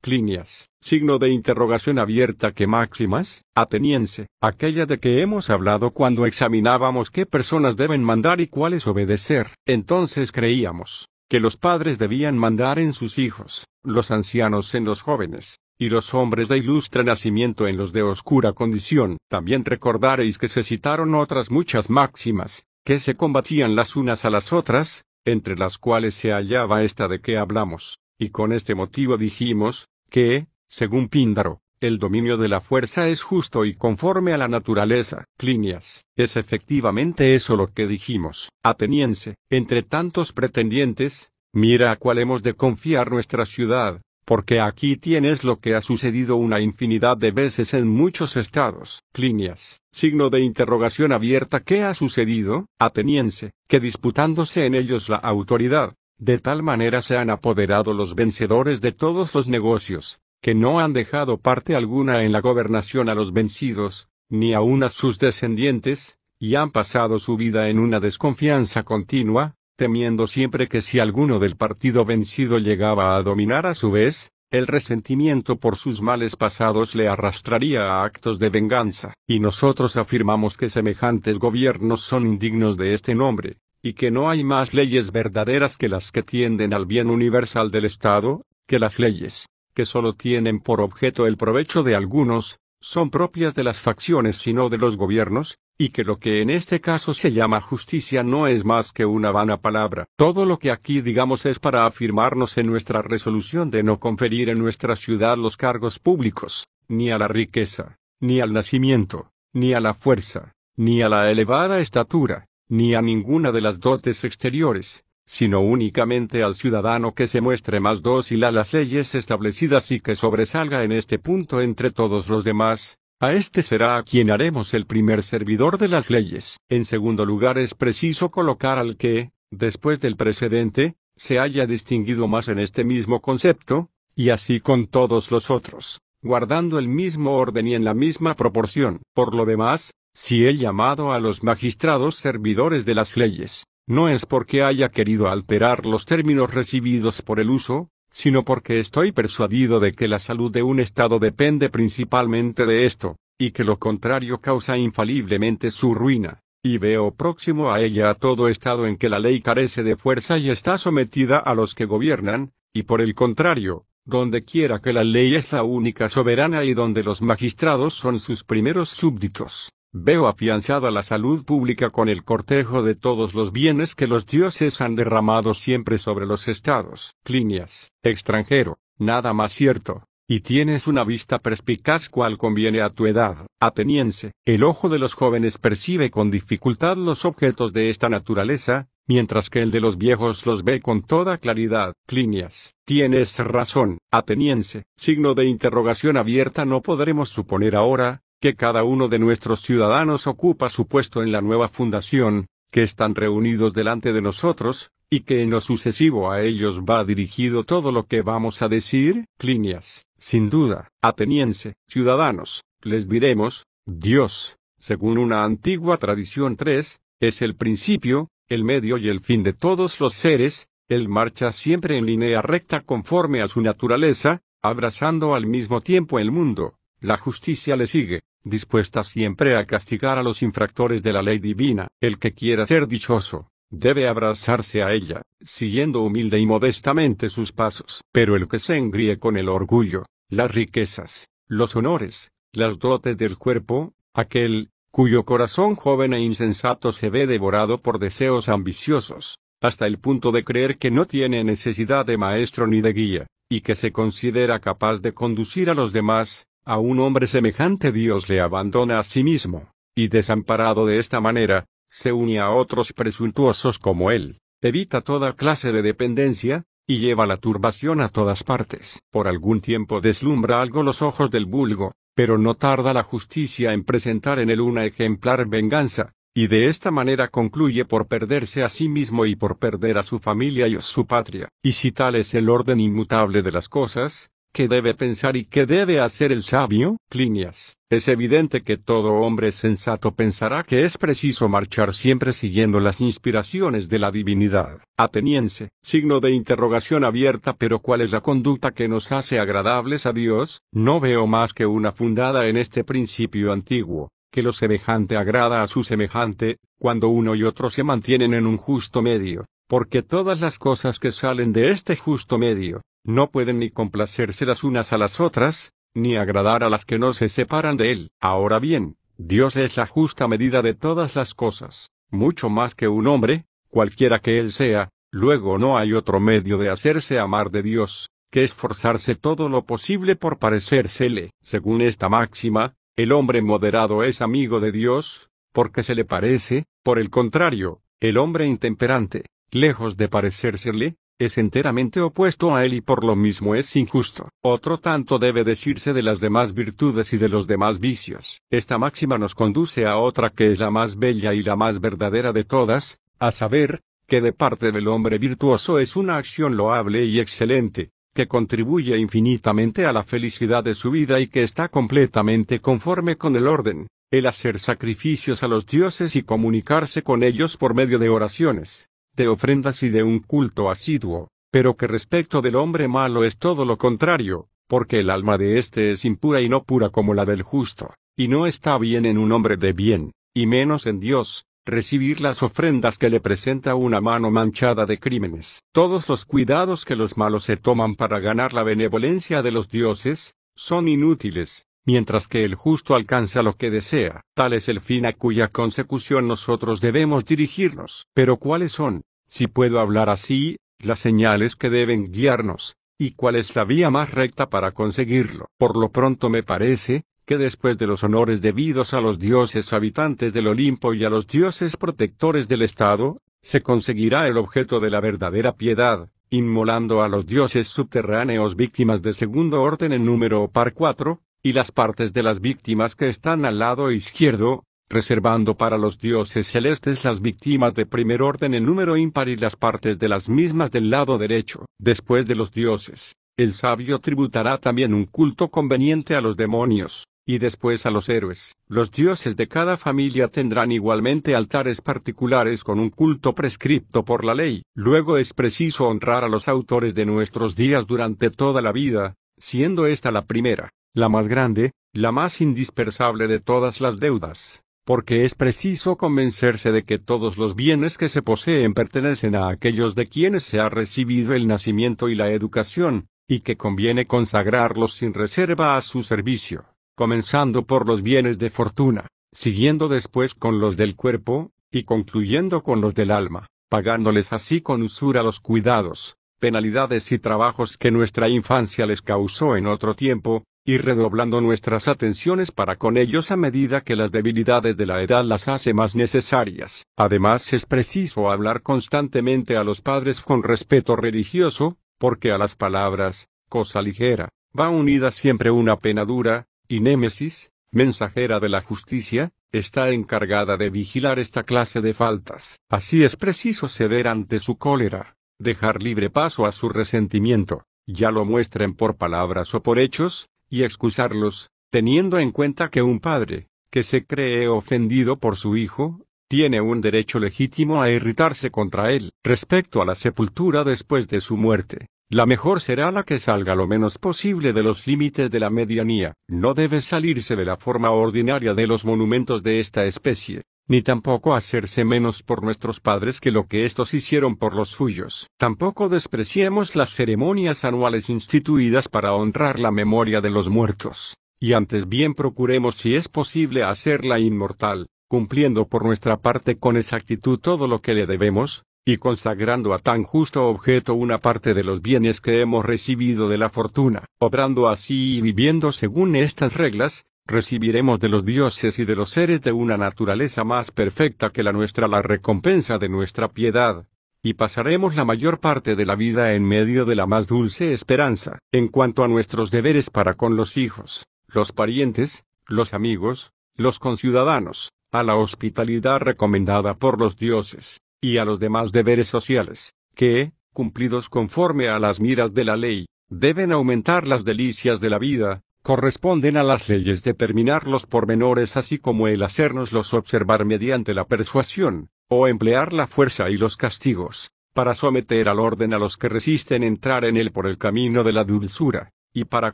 Clinias, signo de interrogación abierta que máximas, ateniense, aquella de que hemos hablado cuando examinábamos qué personas deben mandar y cuáles obedecer, entonces creíamos que los padres debían mandar en sus hijos, los ancianos en los jóvenes, y los hombres de ilustre nacimiento en los de oscura condición. También recordaréis que se citaron otras muchas máximas, que se combatían las unas a las otras, entre las cuales se hallaba esta de que hablamos, y con este motivo dijimos, que, según Píndaro, el dominio de la fuerza es justo y conforme a la naturaleza. Clinias, es efectivamente eso lo que dijimos. Ateniense, entre tantos pretendientes, mira a cuál hemos de confiar nuestra ciudad, porque aquí tienes lo que ha sucedido una infinidad de veces en muchos estados. Clinias, signo de interrogación abierta, ¿qué ha sucedido, ateniense, que disputándose en ellos la autoridad, de tal manera se han apoderado los vencedores de todos los negocios, que no han dejado parte alguna en la gobernación a los vencidos, ni aun a sus descendientes, y han pasado su vida en una desconfianza continua, temiendo siempre que si alguno del partido vencido llegaba a dominar a su vez, el resentimiento por sus males pasados le arrastraría a actos de venganza, y nosotros afirmamos que semejantes gobiernos son indignos de este nombre, y que no hay más leyes verdaderas que las que tienden al bien universal del Estado, que las leyes, que solo tienen por objeto el provecho de algunos, son propias de las facciones no de los gobiernos, y que lo que en este caso se llama justicia no es más que una vana palabra. Todo lo que aquí digamos es para afirmarnos en nuestra resolución de no conferir en nuestra ciudad los cargos públicos, ni a la riqueza, ni al nacimiento, ni a la fuerza, ni a la elevada estatura, ni a ninguna de las dotes exteriores, sino únicamente al ciudadano que se muestre más dócil a las leyes establecidas y que sobresalga en este punto entre todos los demás, a este será a quien haremos el primer servidor de las leyes. En segundo lugar es preciso colocar al que, después del precedente, se haya distinguido más en este mismo concepto, y así con todos los otros, guardando el mismo orden y en la misma proporción. Por lo demás, si he llamado a los magistrados servidores de las leyes, no es porque haya querido alterar los términos recibidos por el uso, sino porque estoy persuadido de que la salud de un Estado depende principalmente de esto, y que lo contrario causa infaliblemente su ruina, y veo próximo a ella a todo Estado en que la ley carece de fuerza y está sometida a los que gobiernan, y por el contrario, donde quiera que la ley es la única soberana y donde los magistrados son sus primeros súbditos. Veo afianzada la salud pública con el cortejo de todos los bienes que los dioses han derramado siempre sobre los estados. Clinias, extranjero, nada más cierto. Y tienes una vista perspicaz cual conviene a tu edad, ateniense. El ojo de los jóvenes percibe con dificultad los objetos de esta naturaleza, mientras que el de los viejos los ve con toda claridad. Clinias, tienes razón, ateniense. Signo de interrogación abierta no podremos suponer ahora, que cada uno de nuestros ciudadanos ocupa su puesto en la nueva fundación, que están reunidos delante de nosotros, y que en lo sucesivo a ellos va dirigido todo lo que vamos a decir, Clinias, sin duda, ateniense, ciudadanos, les diremos, Dios, según una antigua tradición 3, es el principio, el medio y el fin de todos los seres, él marcha siempre en línea recta conforme a su naturaleza, abrazando al mismo tiempo el mundo, la justicia le sigue, dispuesta siempre a castigar a los infractores de la ley divina, el que quiera ser dichoso, debe abrazarse a ella, siguiendo humilde y modestamente sus pasos. Pero el que se engríe con el orgullo, las riquezas, los honores, las dotes del cuerpo, aquel, cuyo corazón joven e insensato se ve devorado por deseos ambiciosos, hasta el punto de creer que no tiene necesidad de maestro ni de guía, y que se considera capaz de conducir a los demás, a un hombre semejante Dios le abandona a sí mismo, y desamparado de esta manera, se une a otros presuntuosos como él, evita toda clase de dependencia, y lleva la turbación a todas partes. Por algún tiempo deslumbra algo los ojos del vulgo, pero no tarda la justicia en presentar en él una ejemplar venganza, y de esta manera concluye por perderse a sí mismo y por perder a su familia y su patria. Y si tal es el orden inmutable de las cosas, ¿Qué debe pensar y qué debe hacer el sabio? Clinias. Es evidente que todo hombre sensato pensará que es preciso marchar siempre siguiendo las inspiraciones de la divinidad. Ateniense, signo de interrogación abierta, pero ¿cuál es la conducta que nos hace agradables a Dios? No veo más que una fundada en este principio antiguo, que lo semejante agrada a su semejante, cuando uno y otro se mantienen en un justo medio porque todas las cosas que salen de este justo medio, no pueden ni complacerse las unas a las otras, ni agradar a las que no se separan de Él. Ahora bien, Dios es la justa medida de todas las cosas, mucho más que un hombre, cualquiera que Él sea, luego no hay otro medio de hacerse amar de Dios, que esforzarse todo lo posible por parecérsele. Según esta máxima, el hombre moderado es amigo de Dios, porque se le parece, por el contrario, el hombre intemperante, lejos de parecérsele, es enteramente opuesto a él y por lo mismo es injusto. Otro tanto debe decirse de las demás virtudes y de los demás vicios. Esta máxima nos conduce a otra que es la más bella y la más verdadera de todas, a saber, que de parte del hombre virtuoso es una acción loable y excelente, que contribuye infinitamente a la felicidad de su vida y que está completamente conforme con el orden, el hacer sacrificios a los dioses y comunicarse con ellos por medio de oraciones de ofrendas y de un culto asiduo, pero que respecto del hombre malo es todo lo contrario, porque el alma de éste es impura y no pura como la del justo, y no está bien en un hombre de bien, y menos en Dios, recibir las ofrendas que le presenta una mano manchada de crímenes. Todos los cuidados que los malos se toman para ganar la benevolencia de los dioses, son inútiles, mientras que el justo alcanza lo que desea. Tal es el fin a cuya consecución nosotros debemos dirigirnos. Pero ¿cuáles son, si puedo hablar así, las señales que deben guiarnos? ¿Y cuál es la vía más recta para conseguirlo? Por lo pronto me parece, que después de los honores debidos a los dioses habitantes del Olimpo y a los dioses protectores del Estado, se conseguirá el objeto de la verdadera piedad, inmolando a los dioses subterráneos víctimas de segundo orden en número par cuatro, y las partes de las víctimas que están al lado izquierdo, reservando para los dioses celestes las víctimas de primer orden en número impar y las partes de las mismas del lado derecho. Después de los dioses, el sabio tributará también un culto conveniente a los demonios, y después a los héroes. Los dioses de cada familia tendrán igualmente altares particulares con un culto prescripto por la ley. Luego es preciso honrar a los autores de nuestros días durante toda la vida, siendo esta la primera la más grande, la más indispensable de todas las deudas, porque es preciso convencerse de que todos los bienes que se poseen pertenecen a aquellos de quienes se ha recibido el nacimiento y la educación, y que conviene consagrarlos sin reserva a su servicio, comenzando por los bienes de fortuna, siguiendo después con los del cuerpo, y concluyendo con los del alma, pagándoles así con usura los cuidados, penalidades y trabajos que nuestra infancia les causó en otro tiempo, y redoblando nuestras atenciones para con ellos a medida que las debilidades de la edad las hace más necesarias. Además es preciso hablar constantemente a los padres con respeto religioso, porque a las palabras, cosa ligera, va unida siempre una pena dura, y Némesis, mensajera de la justicia, está encargada de vigilar esta clase de faltas. Así es preciso ceder ante su cólera, dejar libre paso a su resentimiento, ya lo muestren por palabras o por hechos, y excusarlos, teniendo en cuenta que un padre, que se cree ofendido por su hijo, tiene un derecho legítimo a irritarse contra él. Respecto a la sepultura después de su muerte, la mejor será la que salga lo menos posible de los límites de la medianía. No debe salirse de la forma ordinaria de los monumentos de esta especie ni tampoco hacerse menos por nuestros padres que lo que éstos hicieron por los suyos. Tampoco despreciemos las ceremonias anuales instituidas para honrar la memoria de los muertos, y antes bien procuremos si es posible hacerla inmortal, cumpliendo por nuestra parte con exactitud todo lo que le debemos, y consagrando a tan justo objeto una parte de los bienes que hemos recibido de la fortuna, obrando así y viviendo según estas reglas, recibiremos de los dioses y de los seres de una naturaleza más perfecta que la nuestra la recompensa de nuestra piedad, y pasaremos la mayor parte de la vida en medio de la más dulce esperanza. En cuanto a nuestros deberes para con los hijos, los parientes, los amigos, los conciudadanos, a la hospitalidad recomendada por los dioses, y a los demás deberes sociales, que, cumplidos conforme a las miras de la ley, deben aumentar las delicias de la vida, corresponden a las leyes determinar los pormenores así como el hacernoslos observar mediante la persuasión, o emplear la fuerza y los castigos, para someter al orden a los que resisten entrar en él por el camino de la dulzura, y para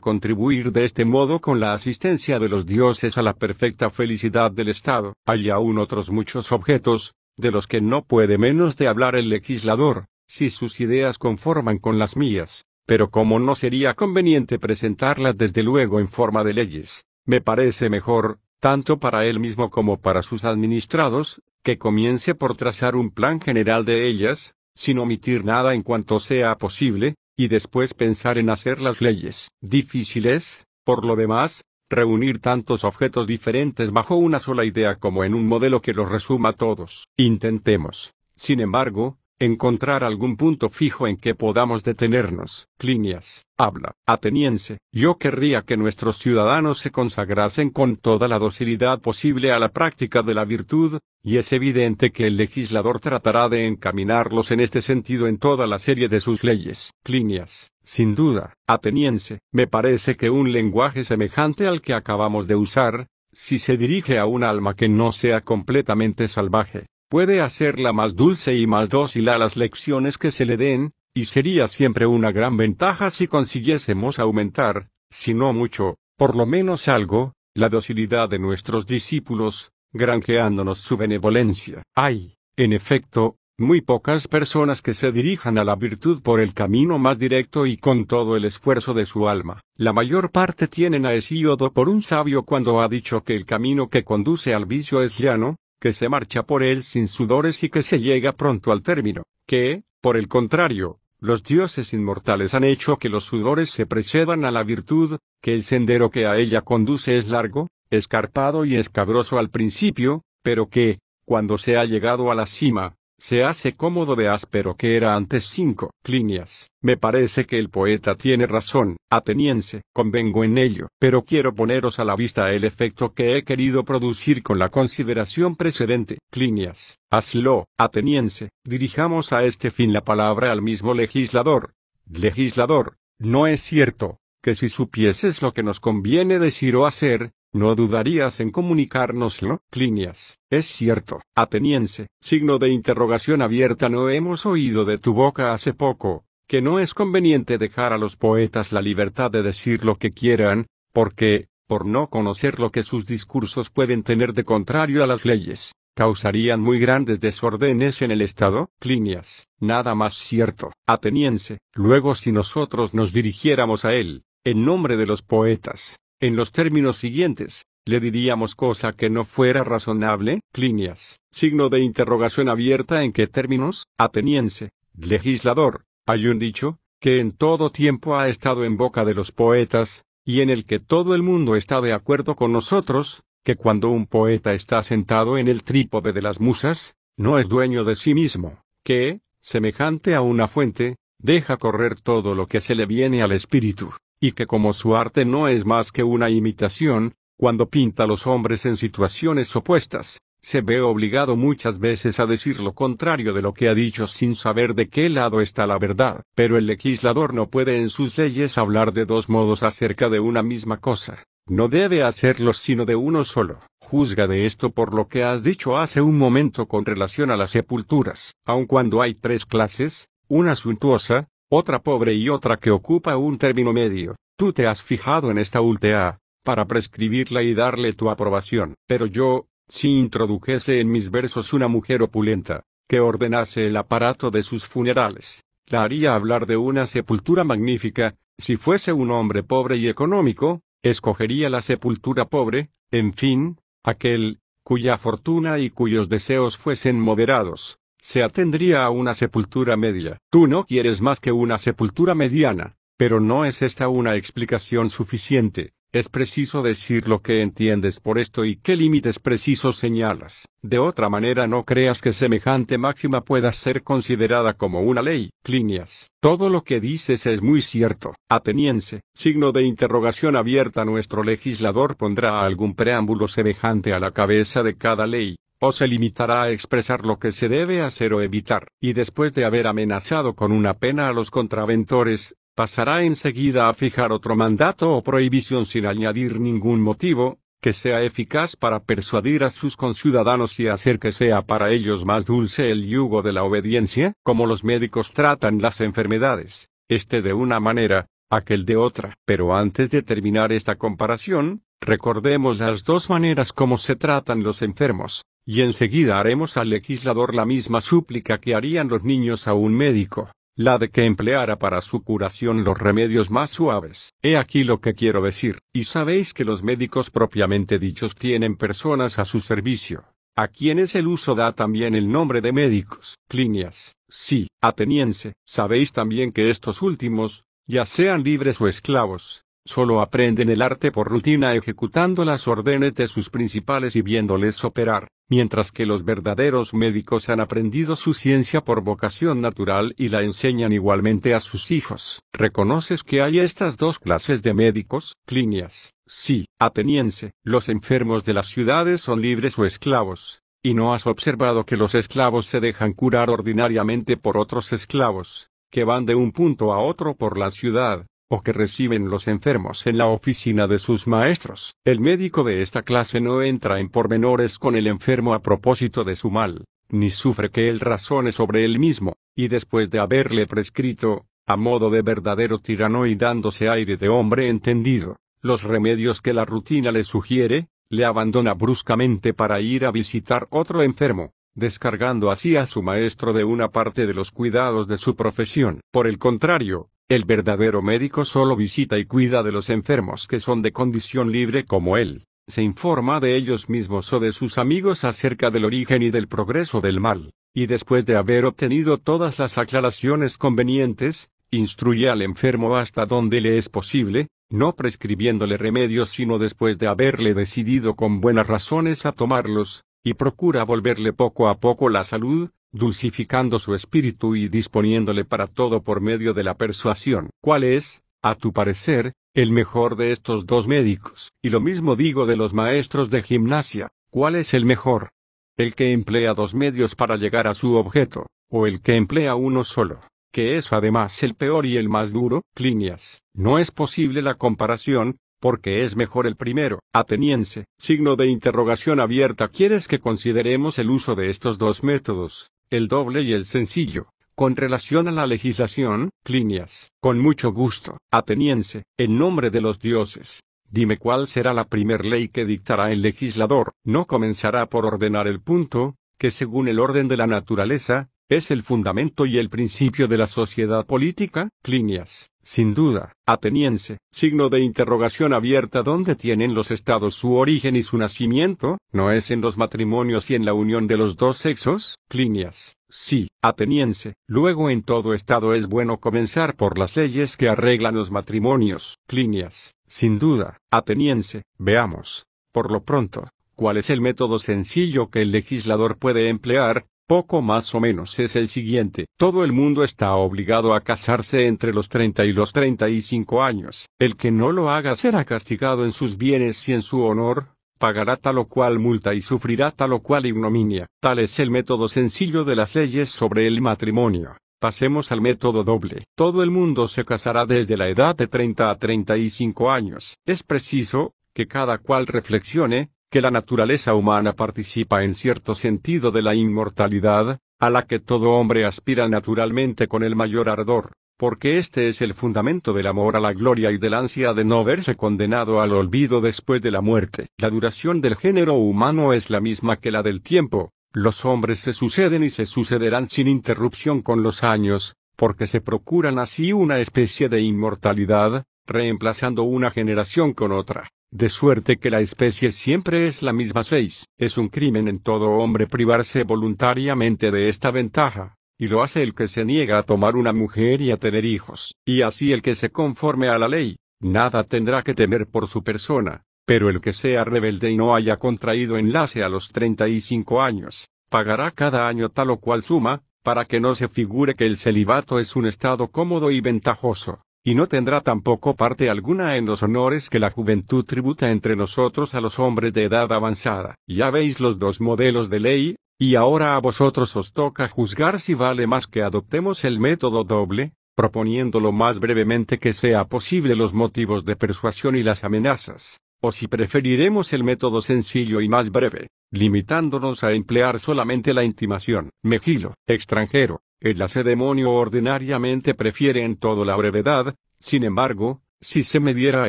contribuir de este modo con la asistencia de los dioses a la perfecta felicidad del Estado. Hay aún otros muchos objetos, de los que no puede menos de hablar el legislador, si sus ideas conforman con las mías, pero como no sería conveniente presentarlas desde luego en forma de leyes, me parece mejor, tanto para él mismo como para sus administrados, que comience por trazar un plan general de ellas, sin omitir nada en cuanto sea posible, y después pensar en hacer las leyes. Difícil es, por lo demás, reunir tantos objetos diferentes bajo una sola idea como en un modelo que los resuma todos. Intentemos, sin embargo, encontrar algún punto fijo en que podamos detenernos. Clinias, habla, ateniense, yo querría que nuestros ciudadanos se consagrasen con toda la docilidad posible a la práctica de la virtud, y es evidente que el legislador tratará de encaminarlos en este sentido en toda la serie de sus leyes. Clinias, sin duda, ateniense, me parece que un lenguaje semejante al que acabamos de usar, si se dirige a un alma que no sea completamente salvaje, puede hacerla más dulce y más dócil a las lecciones que se le den, y sería siempre una gran ventaja si consiguiésemos aumentar, si no mucho, por lo menos algo, la docilidad de nuestros discípulos, granjeándonos su benevolencia. Hay, en efecto, muy pocas personas que se dirijan a la virtud por el camino más directo y con todo el esfuerzo de su alma. La mayor parte tienen a Esíodo por un sabio cuando ha dicho que el camino que conduce al vicio es llano, que se marcha por él sin sudores y que se llega pronto al término, que, por el contrario, los dioses inmortales han hecho que los sudores se precedan a la virtud, que el sendero que a ella conduce es largo, escarpado y escabroso al principio, pero que, cuando se ha llegado a la cima, se hace cómodo de áspero que era antes cinco Clinias. Me parece que el poeta tiene razón, ateniense, convengo en ello, pero quiero poneros a la vista el efecto que he querido producir con la consideración precedente, Clinias, Hazlo, ateniense, dirijamos a este fin la palabra al mismo legislador. Legislador, no es cierto, que si supieses lo que nos conviene decir o hacer, no dudarías en comunicárnoslo, Clinias, es cierto, ateniense, signo de interrogación abierta no hemos oído de tu boca hace poco, que no es conveniente dejar a los poetas la libertad de decir lo que quieran, porque, por no conocer lo que sus discursos pueden tener de contrario a las leyes, causarían muy grandes desórdenes en el Estado, Clinias, nada más cierto, ateniense, luego si nosotros nos dirigiéramos a él, en nombre de los poetas, en los términos siguientes. Le diríamos cosa que no fuera razonable, Clinias, signo de interrogación abierta en qué términos, ateniense, legislador, hay un dicho, que en todo tiempo ha estado en boca de los poetas, y en el que todo el mundo está de acuerdo con nosotros, que cuando un poeta está sentado en el trípode de las musas, no es dueño de sí mismo, que, semejante a una fuente, deja correr todo lo que se le viene al espíritu, y que como su arte no es más que una imitación, cuando pinta a los hombres en situaciones opuestas, se ve obligado muchas veces a decir lo contrario de lo que ha dicho sin saber de qué lado está la verdad. Pero el legislador no puede en sus leyes hablar de dos modos acerca de una misma cosa. No debe hacerlo sino de uno solo. Juzga de esto por lo que has dicho hace un momento con relación a las sepulturas. Aun cuando hay tres clases, una suntuosa, otra pobre y otra que ocupa un término medio. Tú te has fijado en esta última, para prescribirla y darle tu aprobación. Pero yo, si introdujese en mis versos una mujer opulenta, que ordenase el aparato de sus funerales, la haría hablar de una sepultura magnífica, si fuese un hombre pobre y económico, escogería la sepultura pobre, en fin, aquel, cuya fortuna y cuyos deseos fuesen moderados, se atendría a una sepultura media. Tú no quieres más que una sepultura mediana, pero no es esta una explicación suficiente. Es preciso decir lo que entiendes por esto y qué límites precisos señalas. De otra manera no creas que semejante máxima pueda ser considerada como una ley. Clinias. Todo lo que dices es muy cierto. Ateniense. Signo de interrogación abierta. Nuestro legislador pondrá algún preámbulo semejante a la cabeza de cada ley o se limitará a expresar lo que se debe hacer o evitar, y después de haber amenazado con una pena a los contraventores, pasará enseguida a fijar otro mandato o prohibición sin añadir ningún motivo, que sea eficaz para persuadir a sus conciudadanos y hacer que sea para ellos más dulce el yugo de la obediencia, como los médicos tratan las enfermedades, este de una manera, aquel de otra. Pero antes de terminar esta comparación, recordemos las dos maneras como se tratan los enfermos y enseguida haremos al legislador la misma súplica que harían los niños a un médico, la de que empleara para su curación los remedios más suaves. He aquí lo que quiero decir, y sabéis que los médicos propiamente dichos tienen personas a su servicio, a quienes el uso da también el nombre de médicos. Clinias, sí, ateniense, sabéis también que estos últimos, ya sean libres o esclavos, Solo aprenden el arte por rutina ejecutando las órdenes de sus principales y viéndoles operar, mientras que los verdaderos médicos han aprendido su ciencia por vocación natural y la enseñan igualmente a sus hijos. ¿Reconoces que hay estas dos clases de médicos? Clinias. Sí, ateniense, los enfermos de las ciudades son libres o esclavos. ¿Y no has observado que los esclavos se dejan curar ordinariamente por otros esclavos, que van de un punto a otro por la ciudad, o que reciben los enfermos en la oficina de sus maestros. El médico de esta clase no entra en pormenores con el enfermo a propósito de su mal, ni sufre que él razone sobre él mismo, y después de haberle prescrito, a modo de verdadero tirano y dándose aire de hombre entendido, los remedios que la rutina le sugiere, le abandona bruscamente para ir a visitar otro enfermo, descargando así a su maestro de una parte de los cuidados de su profesión. Por el contrario, el verdadero médico solo visita y cuida de los enfermos que son de condición libre como él, se informa de ellos mismos o de sus amigos acerca del origen y del progreso del mal, y después de haber obtenido todas las aclaraciones convenientes, instruye al enfermo hasta donde le es posible, no prescribiéndole remedios sino después de haberle decidido con buenas razones a tomarlos, y procura volverle poco a poco la salud, dulcificando su espíritu y disponiéndole para todo por medio de la persuasión. ¿Cuál es, a tu parecer, el mejor de estos dos médicos? Y lo mismo digo de los maestros de gimnasia. ¿Cuál es el mejor? El que emplea dos medios para llegar a su objeto, o el que emplea uno solo, que es además el peor y el más duro. Clinias, no es posible la comparación, porque es mejor el primero. Ateniense, signo de interrogación abierta, ¿quieres que consideremos el uso de estos dos métodos, el doble y el sencillo. Con relación a la legislación, Clinias, con mucho gusto, ateniense, en nombre de los dioses. Dime cuál será la primer ley que dictará el legislador, no comenzará por ordenar el punto, que según el orden de la naturaleza, es el fundamento y el principio de la sociedad política, Clinias, sin duda, ateniense, signo de interrogación abierta donde tienen los estados su origen y su nacimiento, no es en los matrimonios y en la unión de los dos sexos, Clinias, sí, ateniense, luego en todo estado es bueno comenzar por las leyes que arreglan los matrimonios, Clinias, sin duda, ateniense, veamos. Por lo pronto, cuál es el método sencillo que el legislador puede emplear poco más o menos es el siguiente. Todo el mundo está obligado a casarse entre los 30 y los 35 años. El que no lo haga será castigado en sus bienes y en su honor, pagará tal o cual multa y sufrirá tal o cual ignominia. Tal es el método sencillo de las leyes sobre el matrimonio. Pasemos al método doble. Todo el mundo se casará desde la edad de 30 a 35 años. Es preciso, que cada cual reflexione, que la naturaleza humana participa en cierto sentido de la inmortalidad, a la que todo hombre aspira naturalmente con el mayor ardor, porque este es el fundamento del amor a la gloria y del ansia de no verse condenado al olvido después de la muerte. La duración del género humano es la misma que la del tiempo, los hombres se suceden y se sucederán sin interrupción con los años, porque se procuran así una especie de inmortalidad, reemplazando una generación con otra. De suerte que la especie siempre es la misma seis, Es un crimen en todo hombre privarse voluntariamente de esta ventaja, y lo hace el que se niega a tomar una mujer y a tener hijos, y así el que se conforme a la ley, nada tendrá que temer por su persona, pero el que sea rebelde y no haya contraído enlace a los 35 años, pagará cada año tal o cual suma, para que no se figure que el celibato es un estado cómodo y ventajoso y no tendrá tampoco parte alguna en los honores que la juventud tributa entre nosotros a los hombres de edad avanzada. Ya veis los dos modelos de ley, y ahora a vosotros os toca juzgar si vale más que adoptemos el método doble, proponiendo lo más brevemente que sea posible los motivos de persuasión y las amenazas, o si preferiremos el método sencillo y más breve, limitándonos a emplear solamente la intimación. Mejilo, extranjero, el lacedemonio ordinariamente prefiere en todo la brevedad, sin embargo, si se me diera a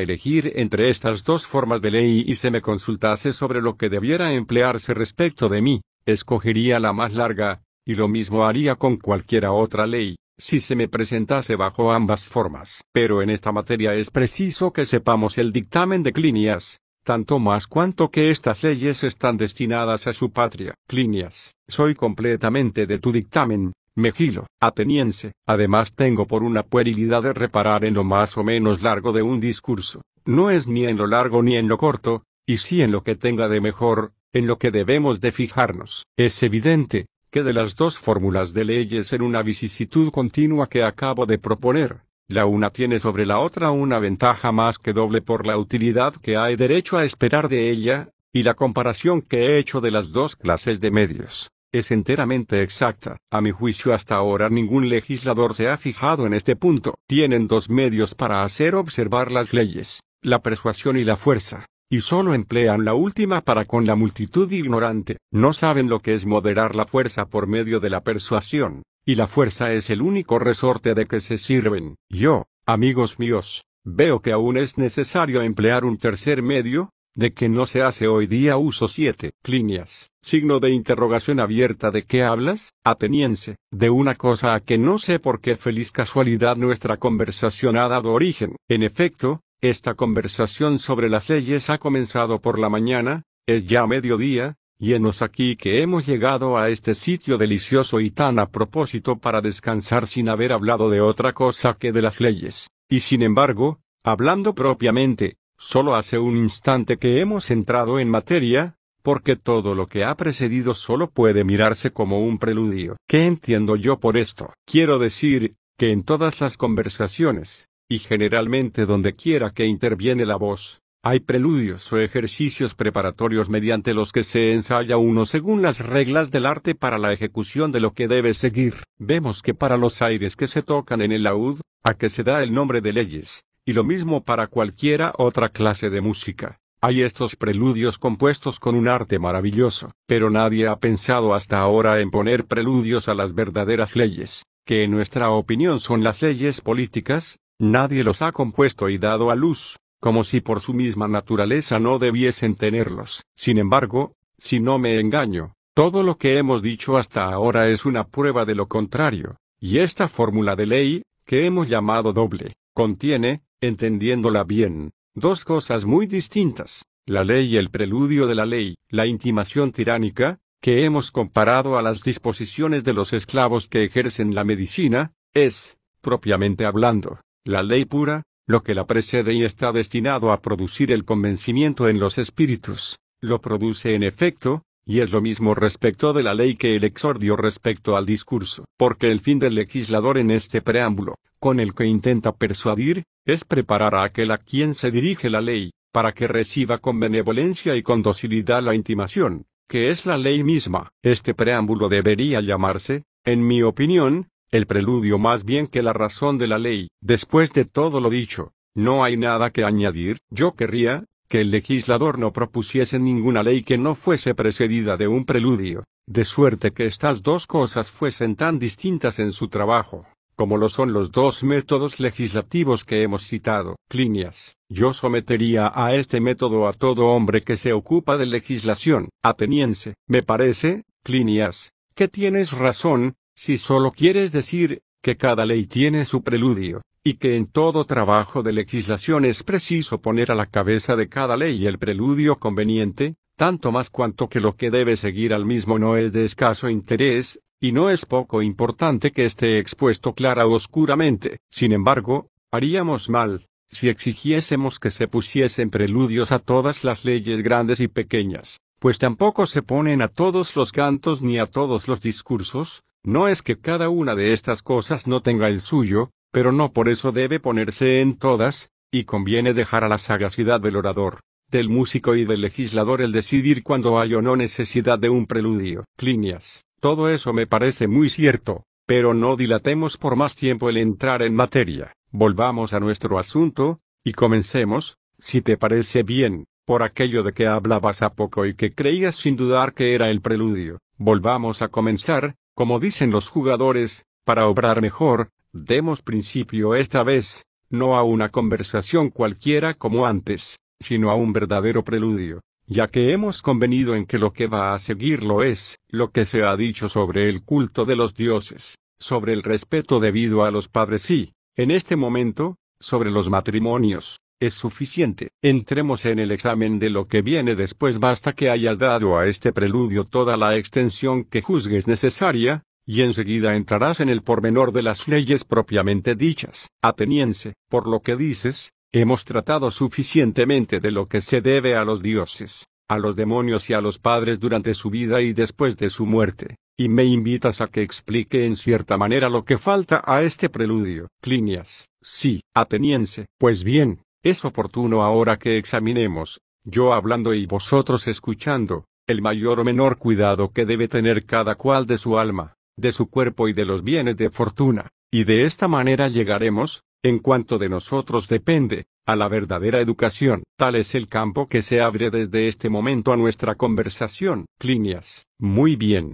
elegir entre estas dos formas de ley y se me consultase sobre lo que debiera emplearse respecto de mí, escogería la más larga, y lo mismo haría con cualquiera otra ley, si se me presentase bajo ambas formas. Pero en esta materia es preciso que sepamos el dictamen de Clinias, tanto más cuanto que estas leyes están destinadas a su patria. Clinias, soy completamente de tu dictamen, Megilo, ateniense, además tengo por una puerilidad de reparar en lo más o menos largo de un discurso, no es ni en lo largo ni en lo corto, y sí en lo que tenga de mejor, en lo que debemos de fijarnos. Es evidente, que de las dos fórmulas de leyes en una vicisitud continua que acabo de proponer, la una tiene sobre la otra una ventaja más que doble por la utilidad que hay derecho a esperar de ella, y la comparación que he hecho de las dos clases de medios, es enteramente exacta. A mi juicio hasta ahora ningún legislador se ha fijado en este punto. Tienen dos medios para hacer observar las leyes, la persuasión y la fuerza. Y solo emplean la última para con la multitud ignorante. No saben lo que es moderar la fuerza por medio de la persuasión. Y la fuerza es el único resorte de que se sirven. Yo, amigos míos, Veo que aún es necesario emplear un tercer medio, de que no se hace hoy día uso siete líneas, signo de interrogación abierta de qué hablas, ateniense, de una cosa a que no sé por qué feliz casualidad nuestra conversación ha dado origen. En efecto, esta conversación sobre las leyes ha comenzado por la mañana, es ya mediodía, y enos aquí que hemos llegado a este sitio delicioso y tan a propósito para descansar sin haber hablado de otra cosa que de las leyes. Y sin embargo, hablando propiamente, Solo hace un instante que hemos entrado en materia, porque todo lo que ha precedido solo puede mirarse como un preludio. ¿Qué entiendo yo por esto? Quiero decir, que en todas las conversaciones, y generalmente donde quiera que interviene la voz, hay preludios o ejercicios preparatorios mediante los que se ensaya uno según las reglas del arte para la ejecución de lo que debe seguir. Vemos que para los aires que se tocan en el laúd, a que se da el nombre de leyes, y lo mismo para cualquiera otra clase de música. Hay estos preludios compuestos con un arte maravilloso, pero nadie ha pensado hasta ahora en poner preludios a las verdaderas leyes, que en nuestra opinión son las leyes políticas, nadie los ha compuesto y dado a luz, como si por su misma naturaleza no debiesen tenerlos. Sin embargo, si no me engaño, todo lo que hemos dicho hasta ahora es una prueba de lo contrario, y esta fórmula de ley, que hemos llamado doble, contiene, entendiéndola bien, dos cosas muy distintas, la ley y el preludio de la ley, la intimación tiránica, que hemos comparado a las disposiciones de los esclavos que ejercen la medicina, es, propiamente hablando, la ley pura, lo que la precede y está destinado a producir el convencimiento en los espíritus, lo produce en efecto, y es lo mismo respecto de la ley que el exordio respecto al discurso, porque el fin del legislador en este preámbulo, con el que intenta persuadir, es preparar a aquel a quien se dirige la ley, para que reciba con benevolencia y con docilidad la intimación, que es la ley misma. Este preámbulo debería llamarse, en mi opinión, el preludio más bien que la razón de la ley. Después de todo lo dicho, no hay nada que añadir. Yo querría, que el legislador no propusiese ninguna ley que no fuese precedida de un preludio, de suerte que estas dos cosas fuesen tan distintas en su trabajo, como lo son los dos métodos legislativos que hemos citado. Clinias, yo sometería a este método a todo hombre que se ocupa de legislación. Ateniense, me parece, Clinias, que tienes razón, si solo quieres decir, que cada ley tiene su preludio, y que en todo trabajo de legislación es preciso poner a la cabeza de cada ley el preludio conveniente, tanto más cuanto que lo que debe seguir al mismo no es de escaso interés, y no es poco importante que esté expuesto clara o oscuramente. Sin embargo, haríamos mal, si exigiésemos que se pusiesen preludios a todas las leyes grandes y pequeñas, pues tampoco se ponen a todos los cantos ni a todos los discursos, no es que cada una de estas cosas no tenga el suyo, pero no por eso debe ponerse en todas, y conviene dejar a la sagacidad del orador, del músico y del legislador el decidir cuándo hay o no necesidad de un preludio. Clinias. Todo eso me parece muy cierto, pero no dilatemos por más tiempo el entrar en materia. Volvamos a nuestro asunto, y comencemos, si te parece bien, por aquello de que hablabas a poco y que creías sin dudar que era el preludio. Volvamos a comenzar, como dicen los jugadores, para obrar mejor, demos principio esta vez, no a una conversación cualquiera como antes, sino a un verdadero preludio, ya que hemos convenido en que lo que va a seguirlo es, lo que se ha dicho sobre el culto de los dioses, sobre el respeto debido a los padres y, en este momento, sobre los matrimonios, es suficiente. Entremos en el examen de lo que viene después. Basta que hayas dado a este preludio toda la extensión que juzgues necesaria, y enseguida entrarás en el pormenor de las leyes propiamente dichas. Ateniense, por lo que dices, hemos tratado suficientemente de lo que se debe a los dioses, a los demonios y a los padres durante su vida y después de su muerte, y me invitas a que explique en cierta manera lo que falta a este preludio. Clinias, sí, ateniense. Pues bien, es oportuno ahora que examinemos, yo hablando y vosotros escuchando, el mayor o menor cuidado que debe tener cada cual de su alma, de su cuerpo y de los bienes de fortuna, y de esta manera llegaremos, en cuanto de nosotros depende, a la verdadera educación. Tal es el campo que se abre desde este momento a nuestra conversación. Clinias. Muy bien,